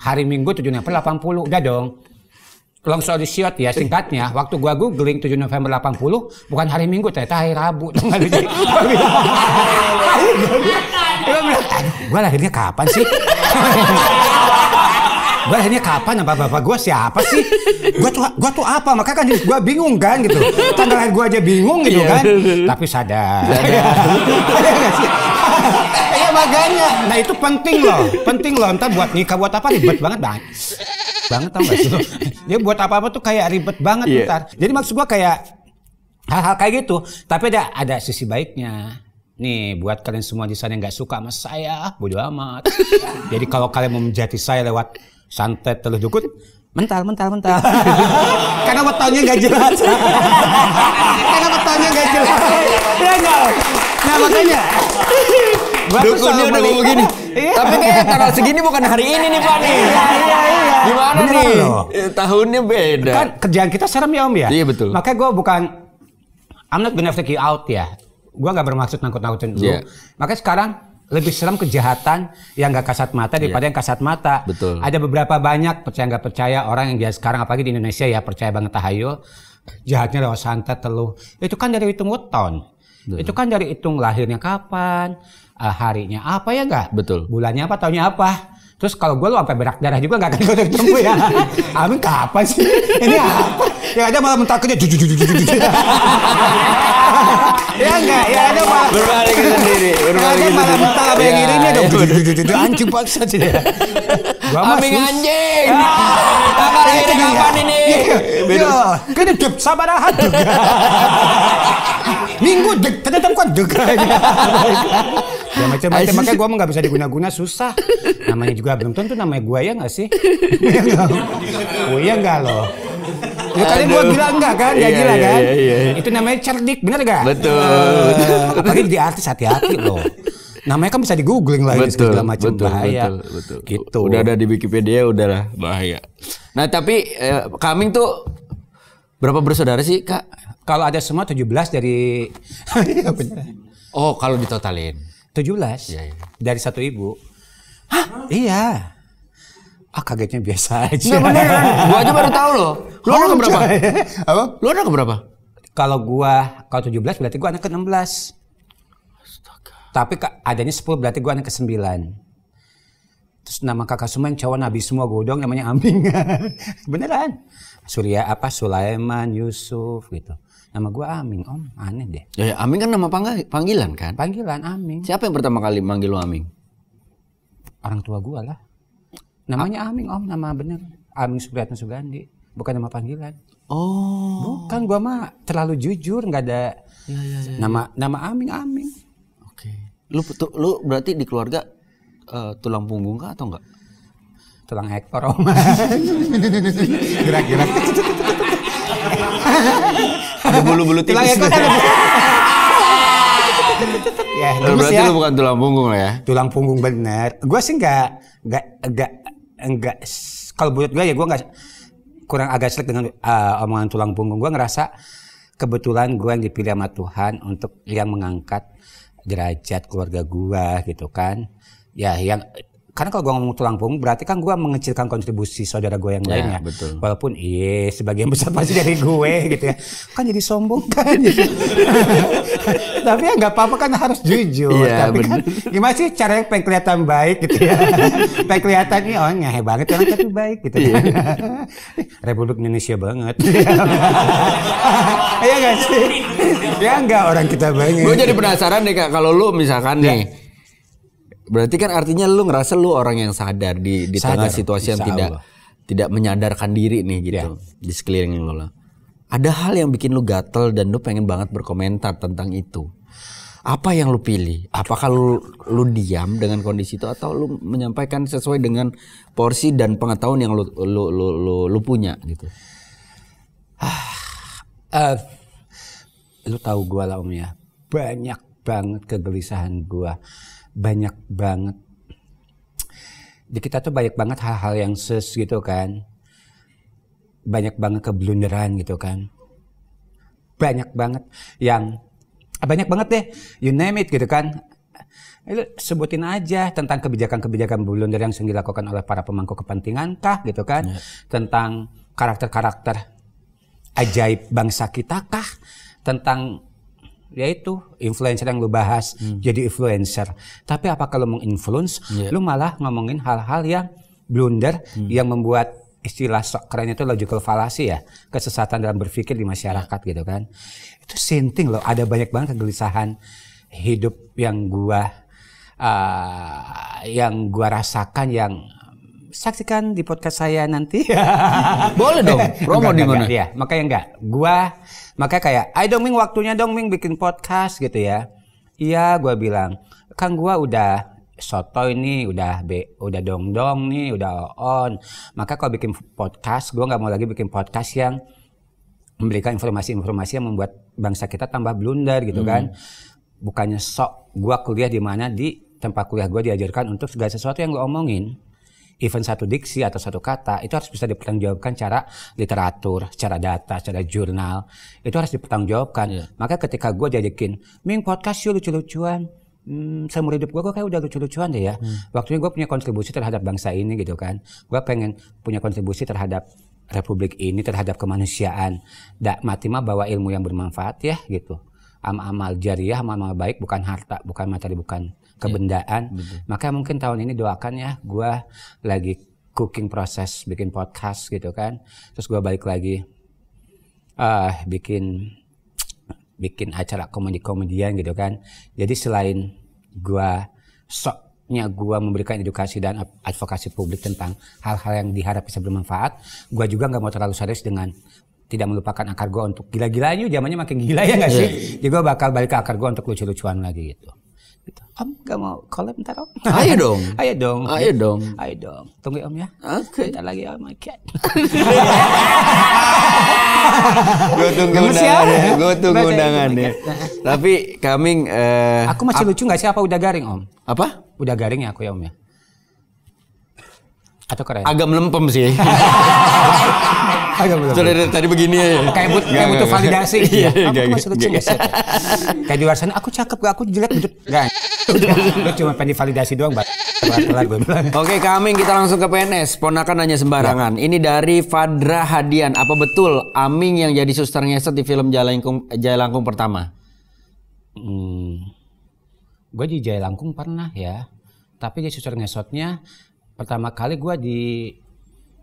Speaker 1: Hari Minggu 7 November 80. Udah dong long story short ya singkatnya waktu gua googling 7 November 80 bukan hari Minggu ternyata hari Rabu gua lahirnya kapan sih gua lahirnya kapan apa bapak gua siapa sih gua tuh gua tuh apa Makanya kan gua bingung kan gitu tanggal lahir gua aja bingung gitu kan tapi sadar Iya makanya, nah itu penting loh, penting loh. Entah buat nikah buat apa ribet banget banget banget tau gak sih [LAUGHS] Dia buat apa-apa tuh kayak ribet banget yeah. Iya. ntar. Jadi maksud gua kayak hal-hal kayak gitu. Tapi ada ada sisi baiknya. Nih buat kalian semua di sana yang nggak suka sama saya, bodo amat. [LAUGHS] Jadi kalau kalian mau menjadi saya lewat santet telur dukut, mental mental mental. [LAUGHS] Karena wetonnya nggak jelas.
Speaker 3: Karena wetonnya nggak jelas. Ya iya. enggak. Nah makanya. Dukunnya udah ngomong gini. Iya. Tapi kayak tanggal segini bukan hari ini nih Pak nih. Iya iya iya. Gimana nih? Loh. Eh, tahunnya beda. Kan kerjaan kita serem ya Om ya. Iya betul. Makanya
Speaker 1: gue bukan I'm not gonna take you out ya. Gue nggak bermaksud nangkut-nangkutin dulu. Yeah. Makanya sekarang lebih serem kejahatan yang gak kasat mata iya. daripada yeah. yang kasat mata. Betul. Ada beberapa banyak percaya nggak percaya orang yang dia sekarang apalagi di Indonesia ya percaya banget tahayul jahatnya lewat santet teluh itu kan dari hitung weton itu kan dari hitung lahirnya kapan uh, harinya apa ya nggak? Betul. Bulannya apa, tahunnya apa? Terus kalau gue lu sampai berak darah juga nggak akan gue ketemu ya. [LAUGHS] Amin kapan sih? Ini apa? Ya ada malah mental kerja [LAUGHS] Ya enggak, ya ada malah berbalik sendiri.
Speaker 3: Berbalik ya ada malah mental yang ini
Speaker 2: ada ya. [LAUGHS] anjing paksa sih.
Speaker 1: Gua mah anjing.
Speaker 2: Tanggal ya. ini kapan ini? Yo,
Speaker 1: kena dep sabar ahat juga. Minggu dek, tetap kuat juga ya macam-macam [LAUGHS] makanya gue nggak bisa diguna-guna susah namanya juga belum tentu namanya gue ya nggak sih gue [LAUGHS] ya nggak loh iya Ya kalian gua gila enggak kan? Ya gila iya, kan? Iya, itu namanya cerdik, bener gak? Betul. Tapi eh, apalagi di artis hati-hati loh.
Speaker 3: Namanya kan bisa di googling lagi betul, segala macam betul, bahaya. Betul, betul. Gitu. Udah ada di Wikipedia udahlah bahaya. Nah, tapi eh, Kaming tuh berapa bersaudara sih, Kak? Kalau ada semua 17 dari [LAUGHS] Oh, kalau ditotalin.
Speaker 1: 17 ya, ya. dari satu ibu. Hah? Iya. Ah kagetnya biasa iya, aja. Nah, bener Gua aja baru tahu loh. Lu anak [LAUGHS] berapa? Apa? Lu anak berapa? Kalau gua kalau tujuh belas berarti gua anak ke-16. Astaga. Tapi adanya sepuluh berarti gua anak ke-9. Terus nama kakak semua yang cowok nabi semua godong namanya Aming. [LAUGHS] Beneran. Surya apa Sulaiman, Yusuf gitu.
Speaker 3: Nama gue Amin Om, aneh deh. Ya, ya Amin kan nama panggilan kan? Panggilan Amin Siapa yang pertama kali manggil lo Amin Orang tua gue lah. Namanya
Speaker 1: A ah. Amin, Om, nama bener. Amin Supriyatno Sugandi. Bukan nama panggilan. Oh. Bukan gue mah
Speaker 3: terlalu jujur, nggak ada
Speaker 2: ya, ya, ya, ya. nama
Speaker 3: nama Amin Amin Oke. Okay. Lu lu berarti di keluarga uh, tulang punggung kah atau enggak? Tulang ekor om. kira-kira [LAUGHS] [LAUGHS] ada bulu-bulu tipis. Tulang kan
Speaker 2: ya, lu nah, berarti ya. lu
Speaker 1: bukan tulang punggung ya. Tulang punggung bener. Gue sih nggak nggak nggak nggak kalau buat gue ya gue nggak kurang agak selek dengan uh, omongan tulang punggung. Gue ngerasa kebetulan gue yang dipilih sama Tuhan untuk yang mengangkat derajat keluarga gue gitu kan. Ya yang karena kalau gue ngomong tulang punggung berarti kan gue mengecilkan kontribusi saudara gue yang ya, lainnya. Ya, betul. Walaupun iya sebagian [LAUGHS] besar pasti dari gue gitu ya. Kan jadi sombong kan. Gitu. [LAUGHS] Tapi ya nggak apa-apa kan harus jujur. Ya, Tapi kan bener. kan gimana sih caranya pengen kelihatan baik gitu ya. [LAUGHS] pengen kelihatan nih oh ngehe banget orang tapi baik gitu ya. Republik Indonesia banget.
Speaker 3: Iya gak sih? ya enggak orang kita banyak. Gue jadi penasaran nih kak kalau lu misalkan ya. nih Berarti kan artinya lu ngerasa lu orang yang sadar di di sadar, tengah situasi yang tidak Allah. tidak menyadarkan diri nih gitu yeah. di sekeliling lu lah. Ada hal yang bikin lu gatel dan lu pengen banget berkomentar tentang itu. Apa yang lu pilih? Apakah lu lu diam dengan kondisi itu atau lu menyampaikan sesuai dengan porsi dan pengetahuan yang lu lu lu lu, lu punya gitu? uh, lu tahu gue lah Om ya. Banyak banget kegelisahan gue
Speaker 1: banyak banget di kita tuh banyak banget hal-hal yang sus gitu kan banyak banget keblunderan gitu kan banyak banget yang ah, banyak banget deh you name it gitu kan itu sebutin aja tentang kebijakan-kebijakan blunder yang sering dilakukan oleh para pemangku kepentingan kah gitu kan yeah. tentang karakter-karakter ajaib bangsa kita kah tentang yaitu influencer yang lu bahas hmm. jadi influencer tapi apa kalau menginfluence yeah. lu malah ngomongin hal-hal yang blunder hmm. yang membuat istilah sok keren itu logical fallacy ya kesesatan dalam berpikir di masyarakat gitu kan itu sinting loh ada banyak banget kegelisahan hidup yang gua uh, yang gua rasakan yang saksikan di podcast saya nanti. [LAUGHS] Boleh dong. Promo di mana? Iya, maka yang enggak. Gua maka kayak, I don't mean waktunya dong Ming bikin podcast" gitu ya. Iya, gua bilang, "Kan gua udah soto ini udah be, udah dong dong nih udah on maka kalau bikin podcast gue nggak mau lagi bikin podcast yang memberikan informasi-informasi yang membuat bangsa kita tambah blunder gitu kan. hmm. kan bukannya sok gue kuliah di mana di tempat kuliah gue diajarkan untuk segala sesuatu yang gue omongin event satu diksi atau satu kata itu harus bisa dipertanggungjawabkan cara literatur, cara data, cara jurnal. Itu harus dipertanggungjawabkan. Yeah. Maka ketika gue jadikin Ming podcast yuk lucu-lucuan, hmm, seumur hidup gue, gue kayak udah lucu-lucuan deh ya. Hmm. Waktunya gue punya kontribusi terhadap bangsa ini gitu kan. Gue pengen punya kontribusi terhadap republik ini, terhadap kemanusiaan. Dak mati mah bawa ilmu yang bermanfaat ya gitu. Am amal jariah, amal, amal baik, bukan harta, bukan materi, bukan Iya, kebendaan. Yeah. Maka mungkin tahun ini doakan ya gue lagi cooking proses bikin podcast gitu kan. Terus gue balik lagi uh, bikin bikin acara komedi-komedian gitu kan. Jadi selain gue sok gue memberikan edukasi dan advokasi publik tentang hal-hal yang diharap bisa bermanfaat. Gue juga nggak mau terlalu serius dengan tidak melupakan akar gue untuk gila gilanya zamannya makin gila ya nggak iya. sih? Yeah. Jadi gue bakal balik ke akar gue untuk lucu-lucuan lagi gitu gitu. Om gak mau collab ntar om? Ah, iya [LAUGHS] Ayo dong. Ayo ah, iya dong. Ayo dong. Ayo dong. Tunggu ya, om ya. Oke. Okay. lagi om. Oke. [LAUGHS] gue tunggu ya?
Speaker 3: undangannya. [LAUGHS] Gue tunggu ya, undangannya. Tapi kami. Uh, eh, aku masih
Speaker 1: lucu nggak sih? Apa udah garing om? Apa? Udah garing ya aku ya om ya. Atau keren?
Speaker 3: Agak melempem sih. Dari iya, tadi begini ya. Kayak but, kayak butuh validasi. Iya. Aku masih kecil ya.
Speaker 1: Kayak di luar sana aku cakep gak aku jelek gitu. Enggak.
Speaker 3: Cuma pengen validasi doang, Oke, kami kita langsung ke PNS. Ponakan nanya sembarangan. Ya. Ini dari Fadra Hadian. Apa betul Aming yang jadi suster ngeset di film Jalangkung Jalangkung pertama? Hmm. Gue di Langkung
Speaker 1: pernah ya. Tapi di suster ngesotnya pertama kali gue di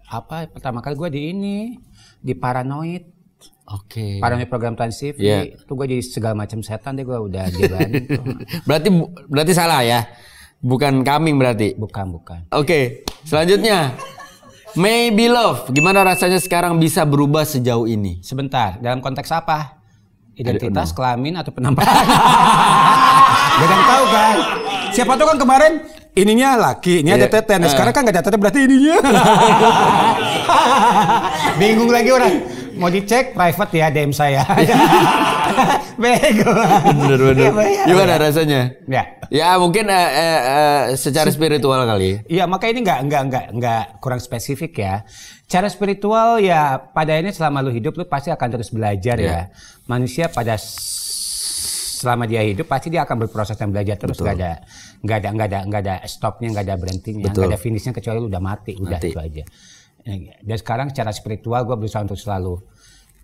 Speaker 1: apa pertama kali gue di ini di paranoid
Speaker 3: Oke. Okay. Paranoid
Speaker 1: program transif yeah. itu gue jadi segala macam setan deh gue udah jalan. [LAUGHS] berarti berarti
Speaker 3: salah ya? Bukan kambing berarti? Bukan bukan. Oke. Okay. Selanjutnya. Maybe love, gimana rasanya sekarang bisa berubah sejauh ini? Sebentar, dalam konteks apa? Identitas, kelamin, atau penampakan? [LAUGHS] Gak ada yang tahu kan?
Speaker 1: Siapa tuh kan kemarin ininya laki, ini yeah. ada iya. teten. Nah, ah. sekarang kan gak ada teten berarti ininya. [LAUGHS] Bingung lagi orang. Mau dicek private ya DM saya. [LAUGHS]
Speaker 3: Bego. Bener bener. Iya, rasanya? Ya. Ya
Speaker 1: mungkin uh, uh, uh, secara spiritual kali. Iya makanya ini nggak nggak nggak nggak kurang spesifik ya. Cara spiritual ya pada ini selama lu hidup lu pasti akan terus belajar yeah. ya. Manusia pada selama dia hidup pasti dia akan berproses dan belajar terus nggak ada nggak ada nggak ada nggak ada stopnya nggak ada berhentinya nggak ada finishnya kecuali udah mati udah mati. itu aja dan sekarang secara spiritual gue berusaha untuk selalu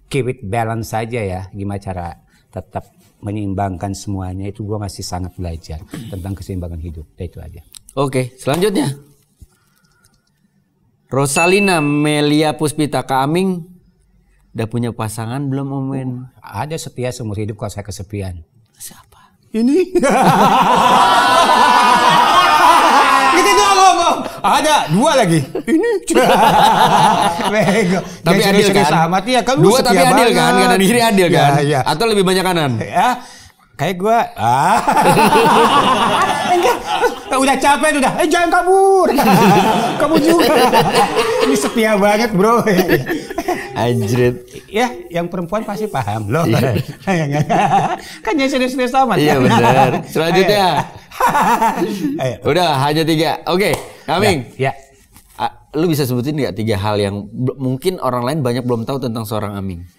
Speaker 1: keep it balance saja ya gimana cara tetap menyeimbangkan semuanya itu gue masih sangat belajar tentang keseimbangan hidup itu aja
Speaker 3: oke selanjutnya Rosalina Melia Puspita Kaming udah punya pasangan belum Omen? Oh, ada setia seumur hidup kalau saya kesepian.
Speaker 2: Siapa? Ini. [LAUGHS]
Speaker 1: kita doang ngomong. Ada dua lagi. Ini. [LAUGHS] Bego.
Speaker 2: Tapi adil kan? Amat, ya, kan dua tapi adil banget. kan? Kanan kiri adil iya, kan? Ya, ya.
Speaker 3: Atau lebih banyak kanan? Ya. Kayak gua. Ah.
Speaker 1: [LAUGHS] Enggak. Eh, udah capek udah. Eh jangan kabur. Kamu juga. Ini setia banget, Bro. Anjrit. Ya, yang perempuan pasti paham loh. Iya. [LAUGHS] kan yang serius-serius sama. Iya benar. Selanjutnya. [LAUGHS]
Speaker 3: Ayo. Udah, hanya tiga. Oke, okay, Kaming. Ya. ya. Ah, lu bisa sebutin nggak tiga hal yang mungkin orang lain banyak belum tahu tentang seorang Aming?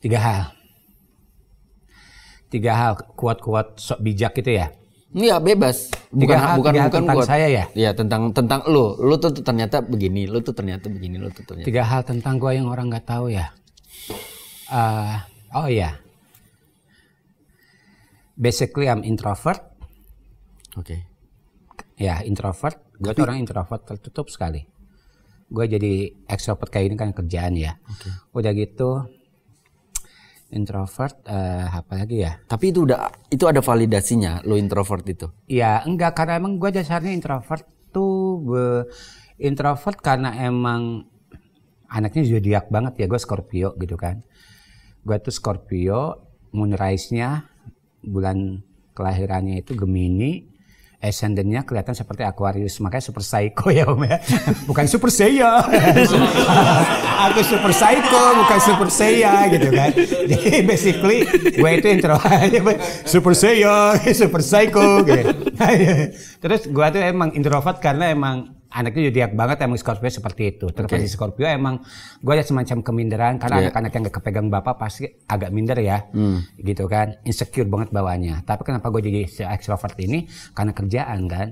Speaker 3: Tiga hal. Tiga hal kuat-kuat sok bijak gitu ya. Iya bebas. Bukan tiga, bukan bukan tentang buat, saya ya. Iya tentang tentang lo. Lo tuh ternyata begini. Lo tuh ternyata begini. Lo tuh ternyata. Tiga
Speaker 1: hal tentang gue yang orang nggak tahu ya. Uh, oh ya. Basically I'm introvert. Oke. Okay. Ya introvert. Gue tuh orang introvert tertutup sekali. Gue
Speaker 3: jadi extrovert kayak ini kan kerjaan ya. Okay. Udah gitu introvert uh, apa lagi ya tapi itu udah itu ada validasinya lo introvert itu ya
Speaker 1: enggak karena emang gue dasarnya introvert tuh be, introvert karena emang anaknya zodiak banget ya gue Scorpio gitu kan gue tuh Scorpio moon nya bulan kelahirannya itu Gemini ascendannya kelihatan seperti Aquarius makanya super psycho ya om ya [LAUGHS] bukan super saya [LAUGHS] aku super psycho bukan super saya gitu kan [LAUGHS] jadi basically gue itu intro super saya super psycho gitu terus gue tuh emang introvert karena emang anaknya zodiak banget emang Scorpio seperti itu. Terus okay. Scorpio emang gue ada semacam keminderan karena yeah. anak-anak yang gak kepegang bapak pasti agak minder ya, hmm. gitu kan, insecure banget bawahnya Tapi kenapa gue jadi se extrovert ini? Karena kerjaan kan.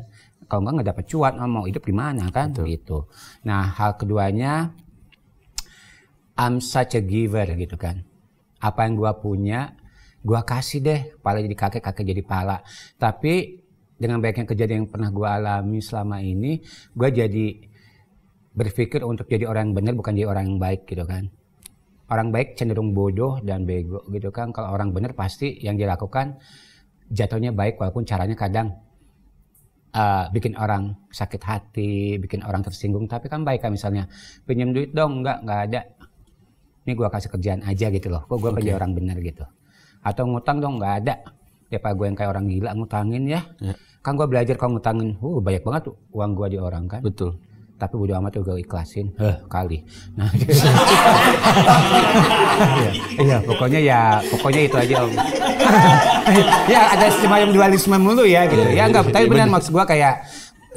Speaker 1: Kalau enggak nggak dapat cuan, oh, mau hidup di mana kan, Betul. gitu. Nah hal keduanya, I'm such a giver gitu kan. Apa yang gue punya, gue kasih deh. Pala jadi kakek, kakek jadi pala. Tapi dengan banyaknya kejadian yang pernah gue alami selama ini gue jadi berpikir untuk jadi orang yang benar bukan jadi orang yang baik gitu kan orang baik cenderung bodoh dan bego gitu kan kalau orang benar pasti yang dilakukan jatuhnya baik walaupun caranya kadang uh, bikin orang sakit hati bikin orang tersinggung tapi kan baik kan misalnya pinjam duit dong nggak nggak ada ini gue kasih kerjaan aja gitu loh kok gue okay. kerja orang benar gitu atau ngutang dong nggak ada pak gue yang kayak orang gila ngutangin ya yeah kan gue belajar kau ngutangin uh banyak banget uang gue di orang kan betul tapi bodo amat juga ikhlasin eh kali nah [LAUGHS] iya pokoknya ya pokoknya itu aja om [LAUGHS] ya ada semacam dualisme mulu ya gitu iya, ya enggak iya, tapi benar maksud gue kayak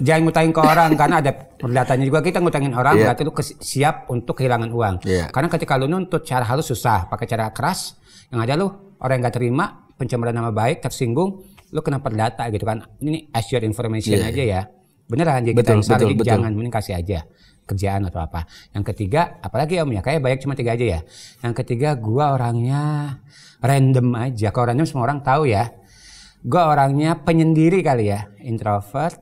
Speaker 1: jangan ngutangin ke orang karena ada perdatanya juga kita ngutangin orang yeah. berarti lu siap untuk kehilangan uang yeah. karena ketika lu nuntut cara halus susah pakai cara keras yang ada lu orang yang nggak terima pencemaran nama baik tersinggung lu kenapa data gitu kan ini assure information yeah. Iya. aja ya beneran aja betul, kita betul, betul. jangan mending kasih aja kerjaan atau apa yang ketiga apalagi om ya kayak banyak cuma tiga aja ya yang ketiga gua orangnya random aja kalau random semua orang tahu ya gua orangnya penyendiri kali ya introvert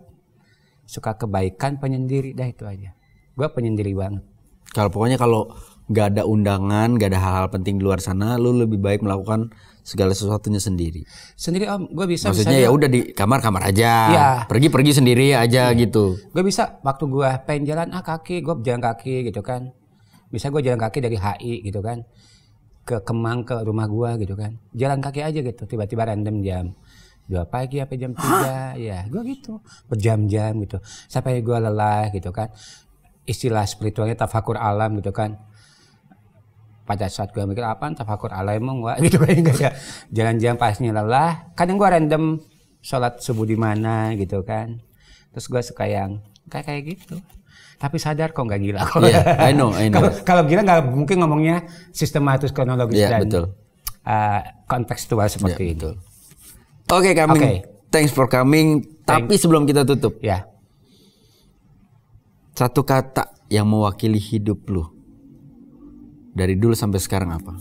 Speaker 1: suka kebaikan penyendiri dah itu aja gua penyendiri banget
Speaker 3: kalau pokoknya kalau nggak ada undangan, nggak ada hal-hal penting di luar sana, lu lebih baik melakukan segala sesuatunya sendiri.
Speaker 1: Sendiri om, oh, gue bisa. Maksudnya ya udah
Speaker 3: di kamar kamar aja. Iya. Pergi pergi sendiri aja hmm. gitu.
Speaker 1: Gue bisa waktu gue pengen jalan ah kaki, gue jalan kaki gitu kan. Bisa gue jalan kaki dari HI gitu kan ke Kemang ke rumah gue gitu kan. Jalan kaki aja gitu tiba-tiba random jam dua pagi apa jam tiga ya gue gitu berjam-jam gitu sampai gue lelah gitu kan istilah spiritualnya tafakur alam gitu kan pada saat gue mikir apa tafakur alaimung wa [LAUGHS] gitu kan enggak ya jalan-jalan pasnya lelah kadang gue random sholat subuh di mana gitu kan terus gue suka yang kayak kayak gitu tapi sadar kok nggak gila kok. Iya, yeah, I know, I know. [LAUGHS] kalau, gila nggak mungkin ngomongnya sistematis kronologis yeah, dan betul. Uh,
Speaker 3: kontekstual iya, seperti yeah, itu. Oke, okay, coming. Okay. Thanks for coming. Thank tapi sebelum kita tutup, ya. Yeah. Satu kata yang mewakili hidup lu dari dulu sampai sekarang apa?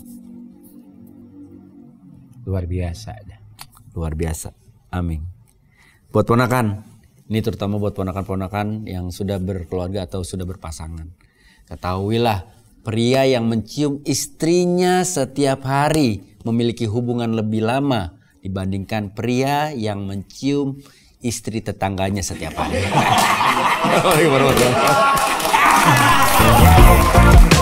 Speaker 3: Luar biasa. Luar biasa. Amin. Buat ponakan, ini terutama buat ponakan-ponakan yang sudah berkeluarga atau sudah berpasangan. Ketahuilah, pria yang mencium istrinya setiap hari memiliki hubungan lebih lama dibandingkan pria yang mencium istri tetangganya setiap hari. [LAUGHS] Oh, iya,